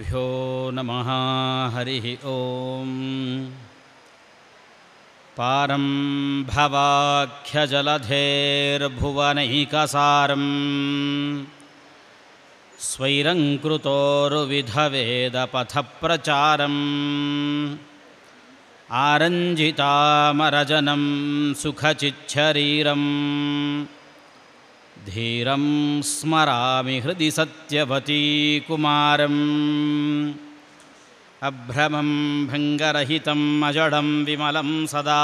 भ्यो नमः हरिः ॐ पारं भवाख्यजलधेर्भुवनैकसारम् स्वैरङ्कृतोर्विधवेदपथप्रचारम् आरञ्जितामरजनं सुखचिच्छरीरम् धीरं स्मरामि हृदि सत्यवती कुमारम् अभ्रमं भङ्गरहितम् अजडं विमलं सदा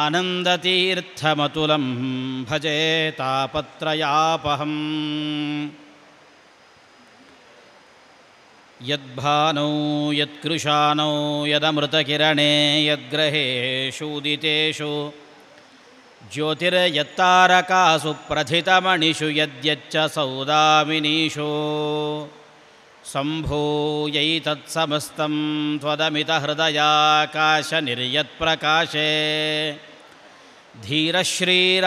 आनन्दतीर्थमतुलं तापत्रयापहम् यद्भानौ यत्कृशानौ यदमृतकिरणे यद्ग्रहेषूदितेषु ज्योतिर्यत्तारकासु प्रथितमणिषु यद्यच्च सौदामिनीषु शम्भूयैतत्समस्तं त्वदमितहृदयाकाशनिर्यत्प्रकाशे हन्त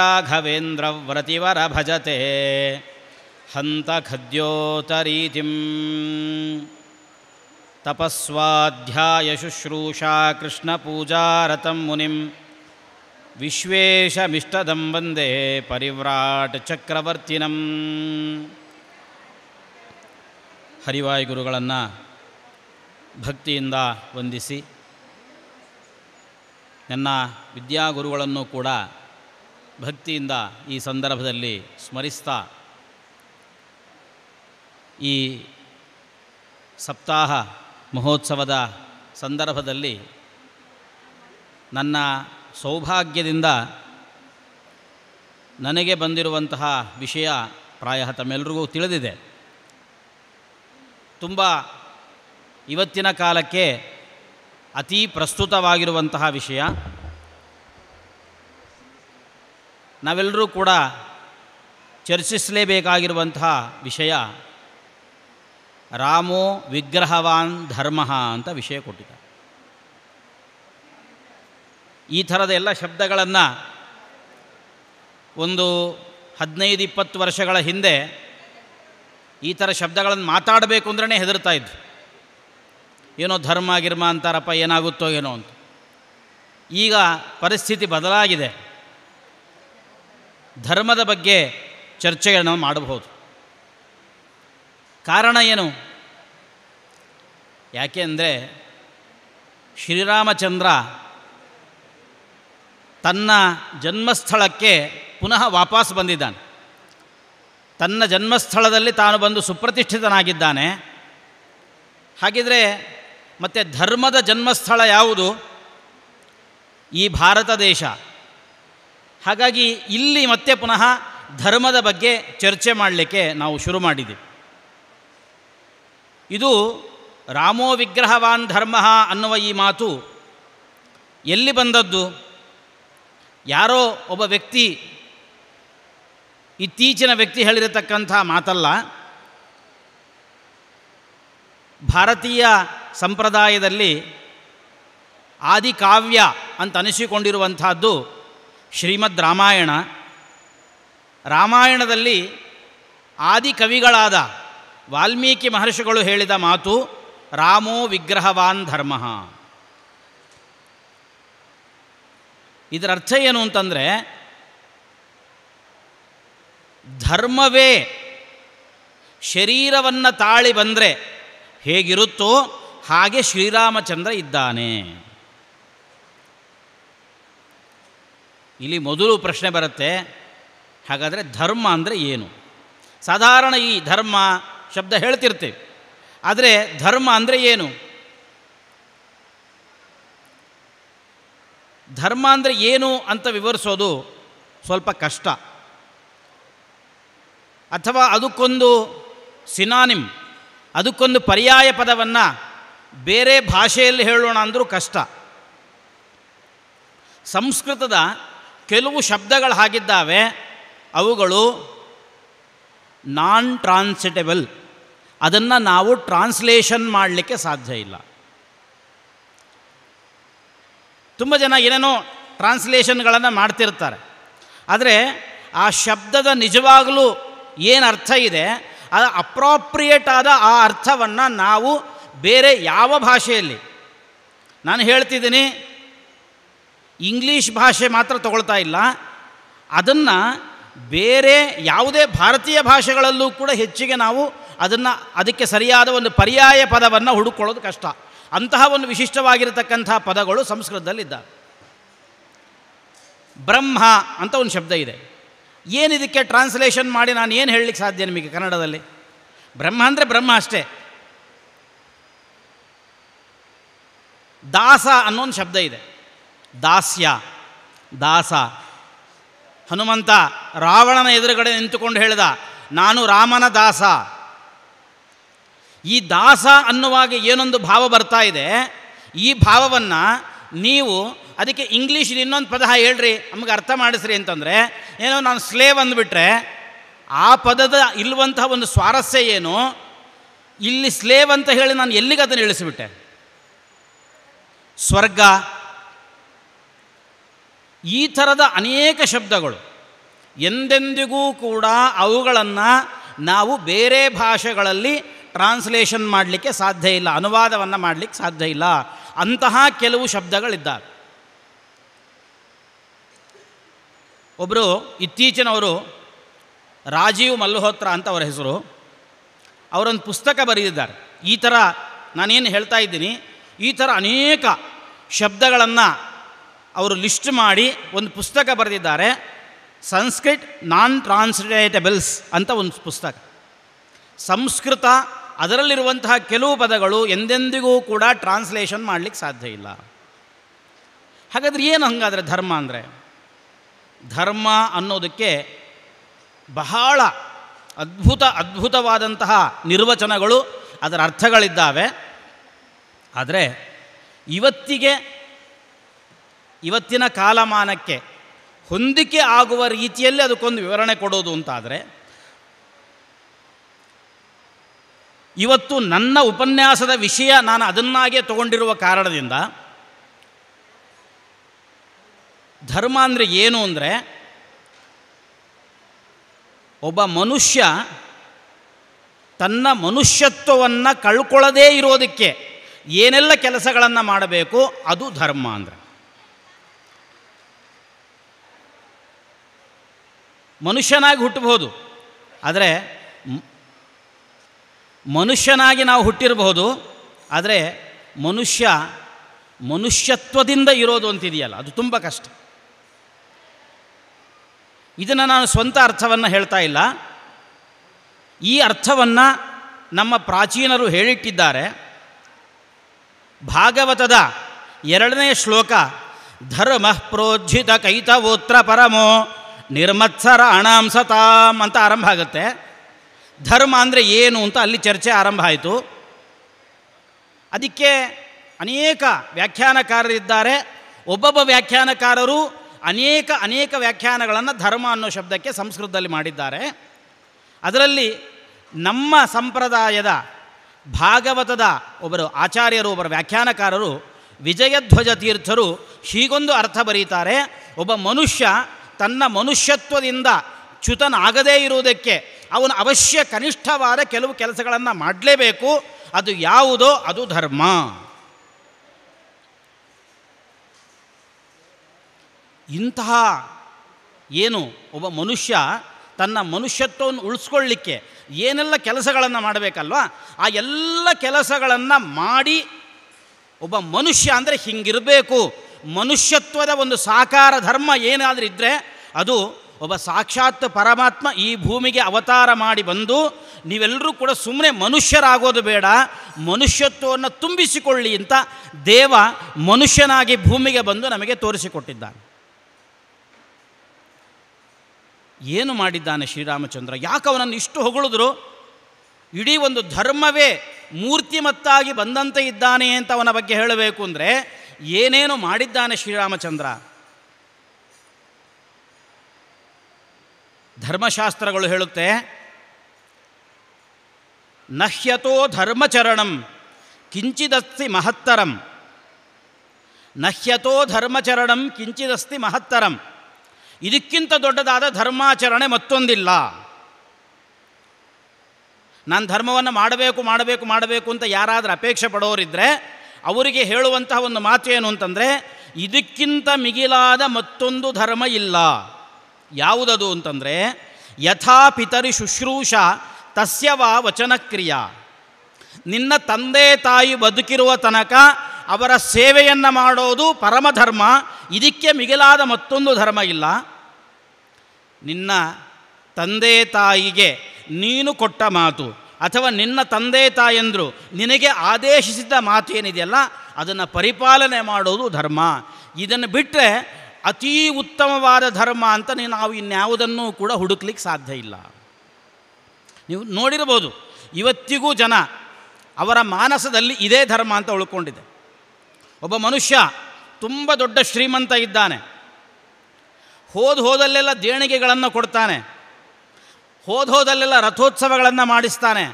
हन्तखद्योतरीतिं तपःस्वाध्यायशुश्रूषा कृष्णपूजारतं मुनिम् ವಿಶ್ವೇಶಮಿಷ್ಟದಂ ವಂದೇ ಪರಿವ್ರಾಟ್ ಚಕ್ರವರ್ತಿನಂ ಹರಿವಾಯು ಗುರುಗಳನ್ನು ಭಕ್ತಿಯಿಂದ ವಂದಿಸಿ ನನ್ನ ವಿದ್ಯಾಗುರುಗಳನ್ನು ಕೂಡ ಭಕ್ತಿಯಿಂದ ಈ ಸಂದರ್ಭದಲ್ಲಿ ಸ್ಮರಿಸ್ತಾ ಈ ಸಪ್ತಾಹ ಮಹೋತ್ಸವದ ಸಂದರ್ಭದಲ್ಲಿ ನನ್ನ ಸೌಭಾಗ್ಯದಿಂದ ನನಗೆ ಬಂದಿರುವಂತಹ ವಿಷಯ ಪ್ರಾಯ ತಮ್ಮೆಲ್ಲರಿಗೂ ತಿಳಿದಿದೆ ತುಂಬ ಇವತ್ತಿನ ಕಾಲಕ್ಕೆ ಅತೀ ಪ್ರಸ್ತುತವಾಗಿರುವಂತಹ ವಿಷಯ ನಾವೆಲ್ಲರೂ ಕೂಡ ಚರ್ಚಿಸಲೇಬೇಕಾಗಿರುವಂತಹ ವಿಷಯ ರಾಮೋ ವಿಗ್ರಹವಾನ್ ಧರ್ಮ ಅಂತ ವಿಷಯ ಕೊಟ್ಟಿದ್ದಾರೆ ಈ ಥರದ ಎಲ್ಲ ಶಬ್ದಗಳನ್ನು ಒಂದು ಹದಿನೈದು ಇಪ್ಪತ್ತು ವರ್ಷಗಳ ಹಿಂದೆ ಈ ಥರ ಶಬ್ದಗಳನ್ನು ಮಾತಾಡಬೇಕು ಅಂದ್ರೇ ಹೆದರ್ತಾ ಇದ್ವಿ ಏನೋ ಧರ್ಮ ಗಿರ್ಮ ಅಂತಾರಪ್ಪ ಏನಾಗುತ್ತೋ ಏನೋ ಅಂತ ಈಗ ಪರಿಸ್ಥಿತಿ ಬದಲಾಗಿದೆ ಧರ್ಮದ ಬಗ್ಗೆ ಚರ್ಚೆಗಳನ್ನು ಮಾಡಬಹುದು ಕಾರಣ ಏನು ಯಾಕೆ ಅಂದರೆ ಶ್ರೀರಾಮಚಂದ್ರ ತನ್ನ ಜನ್ಮಸ್ಥಳಕ್ಕೆ ಪುನಃ ವಾಪಸ್ ಬಂದಿದ್ದಾನೆ ತನ್ನ ಜನ್ಮಸ್ಥಳದಲ್ಲಿ ತಾನು ಬಂದು ಸುಪ್ರತಿಷ್ಠಿತನಾಗಿದ್ದಾನೆ ಹಾಗಿದ್ರೆ ಮತ್ತೆ ಧರ್ಮದ ಜನ್ಮಸ್ಥಳ ಯಾವುದು ಈ ಭಾರತ ದೇಶ ಹಾಗಾಗಿ ಇಲ್ಲಿ ಮತ್ತೆ ಪುನಃ ಧರ್ಮದ ಬಗ್ಗೆ ಚರ್ಚೆ ಮಾಡಲಿಕ್ಕೆ ನಾವು ಶುರು ಮಾಡಿದ್ದೀವಿ ಇದು ರಾಮೋ ವಿಗ್ರಹವಾನ್ ಧರ್ಮ ಅನ್ನುವ ಈ ಮಾತು ಎಲ್ಲಿ ಬಂದದ್ದು ಯಾರೋ ಒಬ್ಬ ವ್ಯಕ್ತಿ ಇತ್ತೀಚಿನ ವ್ಯಕ್ತಿ ಹೇಳಿರತಕ್ಕಂಥ ಮಾತಲ್ಲ ಭಾರತೀಯ ಸಂಪ್ರದಾಯದಲ್ಲಿ ಆದಿಕಾವ್ಯ ಅಂತ ಅನಿಸಿಕೊಂಡಿರುವಂಥದ್ದು ಶ್ರೀಮದ್ ರಾಮಾಯಣ ರಾಮಾಯಣದಲ್ಲಿ ಆದಿಕವಿಗಳಾದ ವಾಲ್ಮೀಕಿ ಮಹರ್ಷಿಗಳು ಹೇಳಿದ ಮಾತು ರಾಮೋ ವಿಗ್ರಹವಾನ್ ಧರ್ಮಃ ಇದರ ಅರ್ಥ ಏನು ಅಂತಂದರೆ ಧರ್ಮವೇ ಶರೀರವನ್ನು ತಾಳಿ ಬಂದರೆ ಹೇಗಿರುತ್ತೋ ಹಾಗೆ ಶ್ರೀರಾಮಚಂದ್ರ ಇದ್ದಾನೆ ಇಲ್ಲಿ ಮೊದಲು ಪ್ರಶ್ನೆ ಬರುತ್ತೆ ಹಾಗಾದರೆ ಧರ್ಮ ಅಂದರೆ ಏನು ಸಾಧಾರಣ ಈ ಧರ್ಮ ಶಬ್ದ ಹೇಳ್ತಿರ್ತೀವಿ ಆದರೆ ಧರ್ಮ ಅಂದರೆ ಏನು ಧರ್ಮ ಅಂದರೆ ಏನು ಅಂತ ವಿವರಿಸೋದು ಸ್ವಲ್ಪ ಕಷ್ಟ ಅಥವಾ ಅದಕ್ಕೊಂದು ಸಿನಾನಿಮ್ ಅದಕ್ಕೊಂದು ಪರ್ಯಾಯ ಪದವನ್ನು ಬೇರೆ ಭಾಷೆಯಲ್ಲಿ ಹೇಳೋಣ ಅಂದರೂ ಕಷ್ಟ ಸಂಸ್ಕೃತದ ಕೆಲವು ಶಬ್ದಗಳು ಹಾಗಿದ್ದಾವೆ ಅವುಗಳು ನಾನ್ ಟ್ರಾನ್ಸಿಟೇಬಲ್ ಅದನ್ನು ನಾವು ಟ್ರಾನ್ಸ್ಲೇಷನ್ ಮಾಡಲಿಕ್ಕೆ ಸಾಧ್ಯ ಇಲ್ಲ ತುಂಬ ಜನ ಏನೇನೋ ಟ್ರಾನ್ಸ್ಲೇಷನ್ಗಳನ್ನು ಮಾಡ್ತಿರ್ತಾರೆ ಆದರೆ ಆ ಶಬ್ದದ ನಿಜವಾಗಲೂ ಏನು ಅರ್ಥ ಇದೆ ಅದು ಅಪ್ರಾಪ್ರಿಯೇಟ್ ಆದ ಆ ಅರ್ಥವನ್ನು ನಾವು ಬೇರೆ ಯಾವ ಭಾಷೆಯಲ್ಲಿ ನಾನು ಹೇಳ್ತಿದ್ದೀನಿ ಇಂಗ್ಲೀಷ್ ಭಾಷೆ ಮಾತ್ರ ತಗೊಳ್ತಾ ಇಲ್ಲ ಅದನ್ನು ಬೇರೆ ಯಾವುದೇ ಭಾರತೀಯ ಭಾಷೆಗಳಲ್ಲೂ ಕೂಡ ಹೆಚ್ಚಿಗೆ ನಾವು ಅದನ್ನು ಅದಕ್ಕೆ ಸರಿಯಾದ ಒಂದು ಪರ್ಯಾಯ ಪದವನ್ನು ಹುಡುಕೊಳ್ಳೋದು ಕಷ್ಟ ಅಂತಹ ಒಂದು ವಿಶಿಷ್ಟವಾಗಿರತಕ್ಕಂಥ ಪದಗಳು ಸಂಸ್ಕೃತದಲ್ಲಿದ್ದ ಬ್ರಹ್ಮ ಅಂತ ಒಂದು ಶಬ್ದ ಇದೆ ಏನು ಇದಕ್ಕೆ ಟ್ರಾನ್ಸ್ಲೇಷನ್ ಮಾಡಿ ನಾನು ಏನು ಹೇಳಲಿಕ್ಕೆ ಸಾಧ್ಯ ನಿಮಗೆ ಕನ್ನಡದಲ್ಲಿ ಬ್ರಹ್ಮ ಅಂದರೆ ಬ್ರಹ್ಮ ಅಷ್ಟೇ ದಾಸ ಒಂದು ಶಬ್ದ ಇದೆ ದಾಸ್ಯ ದಾಸ ಹನುಮಂತ ರಾವಣನ ಎದುರುಗಡೆ ನಿಂತುಕೊಂಡು ಹೇಳಿದ ನಾನು ರಾಮನ ದಾಸ ಈ ದಾಸ ಅನ್ನುವಾಗ ಏನೊಂದು ಭಾವ ಬರ್ತಾ ಇದೆ ಈ ಭಾವವನ್ನು ನೀವು ಅದಕ್ಕೆ ಇಂಗ್ಲೀಷಲ್ಲಿ ಇನ್ನೊಂದು ಪದ ಹೇಳ್ರಿ ನಮಗೆ ಅರ್ಥ ಮಾಡಿಸ್ರಿ ಅಂತಂದರೆ ಏನೋ ನಾನು ಸ್ಲೇವ್ ಅಂದ್ಬಿಟ್ರೆ ಆ ಪದದ ಇಲ್ಲುವಂತಹ ಒಂದು ಸ್ವಾರಸ್ಯ ಏನು ಇಲ್ಲಿ ಸ್ಲೇವ್ ಅಂತ ಹೇಳಿ ನಾನು ಎಲ್ಲಿಗೆ ಅದನ್ನು ಇಳಿಸಿಬಿಟ್ಟೆ ಸ್ವರ್ಗ ಈ ಥರದ ಅನೇಕ ಶಬ್ದಗಳು ಎಂದೆಂದಿಗೂ ಕೂಡ ಅವುಗಳನ್ನು ನಾವು ಬೇರೆ ಭಾಷೆಗಳಲ್ಲಿ ಟ್ರಾನ್ಸ್ಲೇಷನ್ ಮಾಡಲಿಕ್ಕೆ ಸಾಧ್ಯ ಇಲ್ಲ ಅನುವಾದವನ್ನು ಮಾಡಲಿಕ್ಕೆ ಸಾಧ್ಯ ಇಲ್ಲ ಅಂತಹ ಕೆಲವು ಶಬ್ದಗಳಿದ್ದಾವೆ ಒಬ್ಬರು ಇತ್ತೀಚಿನವರು ರಾಜೀವ್ ಮಲ್ಹೋತ್ರ ಅಂತ ಅವರ ಹೆಸರು ಅವರೊಂದು ಪುಸ್ತಕ ಬರೆದಿದ್ದಾರೆ ಈ ಥರ ನಾನೇನು ಹೇಳ್ತಾ ಇದ್ದೀನಿ ಈ ಥರ ಅನೇಕ ಶಬ್ದಗಳನ್ನು ಅವರು ಲಿಸ್ಟ್ ಮಾಡಿ ಒಂದು ಪುಸ್ತಕ ಬರೆದಿದ್ದಾರೆ ಸಂಸ್ಕೃತ್ ನಾನ್ ಟ್ರಾನ್ಸ್ಲೇಟಬಲ್ಸ್ ಅಂತ ಒಂದು ಪುಸ್ತಕ ಸಂಸ್ಕೃತ ಅದರಲ್ಲಿರುವಂತಹ ಕೆಲವು ಪದಗಳು ಎಂದೆಂದಿಗೂ ಕೂಡ ಟ್ರಾನ್ಸ್ಲೇಷನ್ ಮಾಡಲಿಕ್ಕೆ ಸಾಧ್ಯ ಇಲ್ಲ ಹಾಗಾದರೆ ಏನು ಹಂಗಾದರೆ ಧರ್ಮ ಅಂದರೆ ಧರ್ಮ ಅನ್ನೋದಕ್ಕೆ ಬಹಳ ಅದ್ಭುತ ಅದ್ಭುತವಾದಂತಹ ನಿರ್ವಚನಗಳು ಅದರ ಅರ್ಥಗಳಿದ್ದಾವೆ ಆದರೆ ಇವತ್ತಿಗೆ ಇವತ್ತಿನ ಕಾಲಮಾನಕ್ಕೆ ಹೊಂದಿಕೆ ಆಗುವ ರೀತಿಯಲ್ಲಿ ಅದಕ್ಕೊಂದು ವಿವರಣೆ ಕೊಡೋದು ಅಂತಾದರೆ ಇವತ್ತು ನನ್ನ ಉಪನ್ಯಾಸದ ವಿಷಯ ನಾನು ಅದನ್ನಾಗೇ ತಗೊಂಡಿರುವ ಕಾರಣದಿಂದ ಧರ್ಮ ಅಂದರೆ ಏನು ಅಂದರೆ ಒಬ್ಬ ಮನುಷ್ಯ ತನ್ನ ಮನುಷ್ಯತ್ವವನ್ನು ಕಳ್ಕೊಳ್ಳದೇ ಇರೋದಕ್ಕೆ ಏನೆಲ್ಲ ಕೆಲಸಗಳನ್ನು ಮಾಡಬೇಕು ಅದು ಧರ್ಮ ಅಂದರೆ ಮನುಷ್ಯನಾಗಿ ಹುಟ್ಟಬಹುದು ಆದರೆ ಮನುಷ್ಯನಾಗಿ ನಾವು ಹುಟ್ಟಿರಬಹುದು ಆದರೆ ಮನುಷ್ಯ ಮನುಷ್ಯತ್ವದಿಂದ ಇರೋದು ಅಂತಿದೆಯಲ್ಲ ಅದು ತುಂಬ ಕಷ್ಟ ಇದನ್ನು ನಾನು ಸ್ವಂತ ಅರ್ಥವನ್ನು ಹೇಳ್ತಾ ಇಲ್ಲ ಈ ಅರ್ಥವನ್ನು ನಮ್ಮ ಪ್ರಾಚೀನರು ಹೇಳಿಟ್ಟಿದ್ದಾರೆ ಭಾಗವತದ ಎರಡನೇ ಶ್ಲೋಕ ಧರ್ಮ ಪ್ರೋಜ್ಜಿತ ಕೈತವೋತ್ರ ಪರಮೋ ನಿರ್ಮತ್ಸರ ಅಣಾಂಸತಾಂ ಅಂತ ಆರಂಭ ಆಗುತ್ತೆ ಧರ್ಮ ಅಂದರೆ ಏನು ಅಂತ ಅಲ್ಲಿ ಚರ್ಚೆ ಆರಂಭ ಆಯಿತು ಅದಕ್ಕೆ ಅನೇಕ ವ್ಯಾಖ್ಯಾನಕಾರರಿದ್ದಾರೆ ಒಬ್ಬೊಬ್ಬ ವ್ಯಾಖ್ಯಾನಕಾರರು ಅನೇಕ ಅನೇಕ ವ್ಯಾಖ್ಯಾನಗಳನ್ನು ಧರ್ಮ ಅನ್ನೋ ಶಬ್ದಕ್ಕೆ ಸಂಸ್ಕೃತದಲ್ಲಿ ಮಾಡಿದ್ದಾರೆ ಅದರಲ್ಲಿ ನಮ್ಮ ಸಂಪ್ರದಾಯದ ಭಾಗವತದ ಒಬ್ಬರು ಆಚಾರ್ಯರು ಒಬ್ಬರು ವ್ಯಾಖ್ಯಾನಕಾರರು ವಿಜಯಧ್ವಜ ತೀರ್ಥರು ಹೀಗೊಂದು ಅರ್ಥ ಬರೀತಾರೆ ಒಬ್ಬ ಮನುಷ್ಯ ತನ್ನ ಮನುಷ್ಯತ್ವದಿಂದ ಚ್ಯುತನಾಗದೇ ಇರುವುದಕ್ಕೆ ಅವನು ಅವಶ್ಯ ಕನಿಷ್ಠವಾದ ಕೆಲವು ಕೆಲಸಗಳನ್ನು ಮಾಡಲೇಬೇಕು ಅದು ಯಾವುದೋ ಅದು ಧರ್ಮ ಇಂತಹ ಏನು ಒಬ್ಬ ಮನುಷ್ಯ ತನ್ನ ಮನುಷ್ಯತ್ವವನ್ನು ಉಳಿಸ್ಕೊಳ್ಳಿಕ್ಕೆ ಏನೆಲ್ಲ ಕೆಲಸಗಳನ್ನು ಮಾಡಬೇಕಲ್ವಾ ಆ ಎಲ್ಲ ಕೆಲಸಗಳನ್ನು ಮಾಡಿ ಒಬ್ಬ ಮನುಷ್ಯ ಅಂದರೆ ಹಿಂಗಿರಬೇಕು ಮನುಷ್ಯತ್ವದ ಒಂದು ಸಾಕಾರ ಧರ್ಮ ಏನಾದರೂ ಇದ್ದರೆ ಅದು ಒಬ್ಬ ಸಾಕ್ಷಾತ್ ಪರಮಾತ್ಮ ಈ ಭೂಮಿಗೆ ಅವತಾರ ಮಾಡಿ ಬಂದು ನೀವೆಲ್ಲರೂ ಕೂಡ ಸುಮ್ಮನೆ ಮನುಷ್ಯರಾಗೋದು ಬೇಡ ಮನುಷ್ಯತ್ವವನ್ನು ತುಂಬಿಸಿಕೊಳ್ಳಿ ಅಂತ ದೇವ ಮನುಷ್ಯನಾಗಿ ಭೂಮಿಗೆ ಬಂದು ನಮಗೆ ತೋರಿಸಿಕೊಟ್ಟಿದ್ದಾನೆ ಏನು ಮಾಡಿದ್ದಾನೆ ಶ್ರೀರಾಮಚಂದ್ರ ಯಾಕೆ ಅವನನ್ನು ಇಷ್ಟು ಹೊಗಳಿದ್ರು ಇಡೀ ಒಂದು ಧರ್ಮವೇ ಮೂರ್ತಿಮತ್ತಾಗಿ ಬಂದಂತೆ ಇದ್ದಾನೆ ಅಂತ ಅವನ ಬಗ್ಗೆ ಹೇಳಬೇಕು ಅಂದರೆ ಏನೇನು ಮಾಡಿದ್ದಾನೆ ಶ್ರೀರಾಮಚಂದ್ರ ಧರ್ಮಶಾಸ್ತ್ರಗಳು ಹೇಳುತ್ತೆ ನಹ್ಯತೋ ಧರ್ಮಚರಣಂ ಕಿಂಚಿದಸ್ತಿ ಮಹತ್ತರಂ ನಹ್ಯತೋ ಧರ್ಮಚರಣಂ ಕಿಂಚಿದಸ್ತಿ ಮಹತ್ತರಂ ಇದಕ್ಕಿಂತ ದೊಡ್ಡದಾದ ಧರ್ಮಾಚರಣೆ ಮತ್ತೊಂದಿಲ್ಲ ನಾನು ಧರ್ಮವನ್ನು ಮಾಡಬೇಕು ಮಾಡಬೇಕು ಮಾಡಬೇಕು ಅಂತ ಯಾರಾದರೂ ಅಪೇಕ್ಷೆ ಪಡೋರಿದ್ದರೆ ಅವರಿಗೆ ಹೇಳುವಂತಹ ಒಂದು ಮಾತು ಏನು ಅಂತಂದರೆ ಇದಕ್ಕಿಂತ ಮಿಗಿಲಾದ ಮತ್ತೊಂದು ಧರ್ಮ ಇಲ್ಲ ಯಾವುದದು ಅಂತಂದರೆ ಯಥಾ ಪಿತರಿ ಶುಶ್ರೂಷ ತಸ್ಯವ ವಚನಕ್ರಿಯ ನಿನ್ನ ತಂದೆ ತಾಯಿ ಬದುಕಿರುವ ತನಕ ಅವರ ಸೇವೆಯನ್ನು ಮಾಡೋದು ಪರಮಧರ್ಮ ಇದಕ್ಕೆ ಮಿಗಿಲಾದ ಮತ್ತೊಂದು ಧರ್ಮ ಇಲ್ಲ ನಿನ್ನ ತಂದೆ ತಾಯಿಗೆ ನೀನು ಕೊಟ್ಟ ಮಾತು ಅಥವಾ ನಿನ್ನ ತಂದೆ ತಾಯಿಯಂದರು ನಿನಗೆ ಆದೇಶಿಸಿದ ಏನಿದೆಯಲ್ಲ ಅದನ್ನು ಪರಿಪಾಲನೆ ಮಾಡೋದು ಧರ್ಮ ಇದನ್ನು ಬಿಟ್ಟರೆ ಅತೀ ಉತ್ತಮವಾದ ಧರ್ಮ ಅಂತ ನಾವು ಇನ್ಯಾವುದನ್ನೂ ಕೂಡ ಹುಡುಕ್ಲಿಕ್ಕೆ ಸಾಧ್ಯ ಇಲ್ಲ ನೀವು ನೋಡಿರ್ಬೋದು ಇವತ್ತಿಗೂ ಜನ ಅವರ ಮಾನಸದಲ್ಲಿ ಇದೇ ಧರ್ಮ ಅಂತ ಉಳ್ಕೊಂಡಿದೆ ಒಬ್ಬ ಮನುಷ್ಯ ತುಂಬ ದೊಡ್ಡ ಶ್ರೀಮಂತ ಇದ್ದಾನೆ ಹೋದ ಹೋದಲ್ಲೆಲ್ಲ ದೇಣಿಗೆಗಳನ್ನು ಕೊಡ್ತಾನೆ ಹೋದ ಹೋದಲ್ಲೆಲ್ಲ ರಥೋತ್ಸವಗಳನ್ನು ಮಾಡಿಸ್ತಾನೆ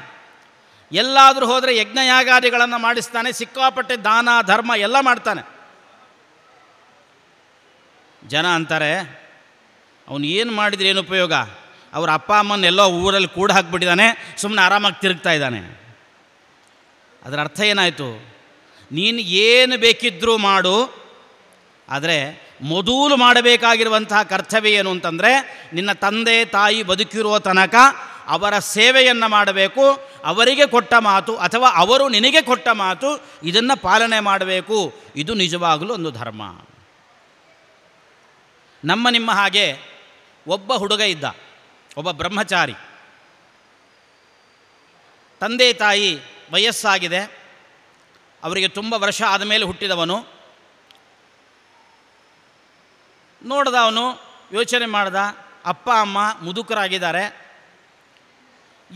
ಎಲ್ಲಾದರೂ ಹೋದರೆ ಯಜ್ಞಯಾಗಾದಿಗಳನ್ನು ಮಾಡಿಸ್ತಾನೆ ಸಿಕ್ಕಾಪಟ್ಟೆ ದಾನ ಧರ್ಮ ಎಲ್ಲ ಮಾಡ್ತಾನೆ ಜನ ಅಂತಾರೆ ಅವನು ಏನು ಮಾಡಿದ್ರೆ ಏನು ಉಪಯೋಗ ಅವರ ಅಪ್ಪ ಅಮ್ಮನ ಎಲ್ಲೋ ಊರಲ್ಲಿ ಕೂಡ ಹಾಕ್ಬಿಟ್ಟಿದ್ದಾನೆ ಸುಮ್ಮನೆ ಆರಾಮಾಗಿ ತಿರುಗ್ತಾ ಇದ್ದಾನೆ ಅದರ ಅರ್ಥ ಏನಾಯಿತು ನೀನು ಏನು ಬೇಕಿದ್ದರೂ ಮಾಡು ಆದರೆ ಮೊದಲು ಮಾಡಬೇಕಾಗಿರುವಂತಹ ಕರ್ತವ್ಯ ಏನು ಅಂತಂದರೆ ನಿನ್ನ ತಂದೆ ತಾಯಿ ಬದುಕಿರುವ ತನಕ ಅವರ ಸೇವೆಯನ್ನು ಮಾಡಬೇಕು ಅವರಿಗೆ ಕೊಟ್ಟ ಮಾತು ಅಥವಾ ಅವರು ನಿನಗೆ ಕೊಟ್ಟ ಮಾತು ಇದನ್ನು ಪಾಲನೆ ಮಾಡಬೇಕು ಇದು ನಿಜವಾಗಲೂ ಒಂದು ಧರ್ಮ ನಮ್ಮ ನಿಮ್ಮ ಹಾಗೆ ಒಬ್ಬ ಹುಡುಗ ಇದ್ದ ಒಬ್ಬ ಬ್ರಹ್ಮಚಾರಿ ತಂದೆ ತಾಯಿ ವಯಸ್ಸಾಗಿದೆ ಅವರಿಗೆ ತುಂಬ ವರ್ಷ ಆದಮೇಲೆ ಹುಟ್ಟಿದವನು ನೋಡ್ದ ಅವನು ಯೋಚನೆ ಮಾಡಿದ ಅಪ್ಪ ಅಮ್ಮ ಮುದುಕರಾಗಿದ್ದಾರೆ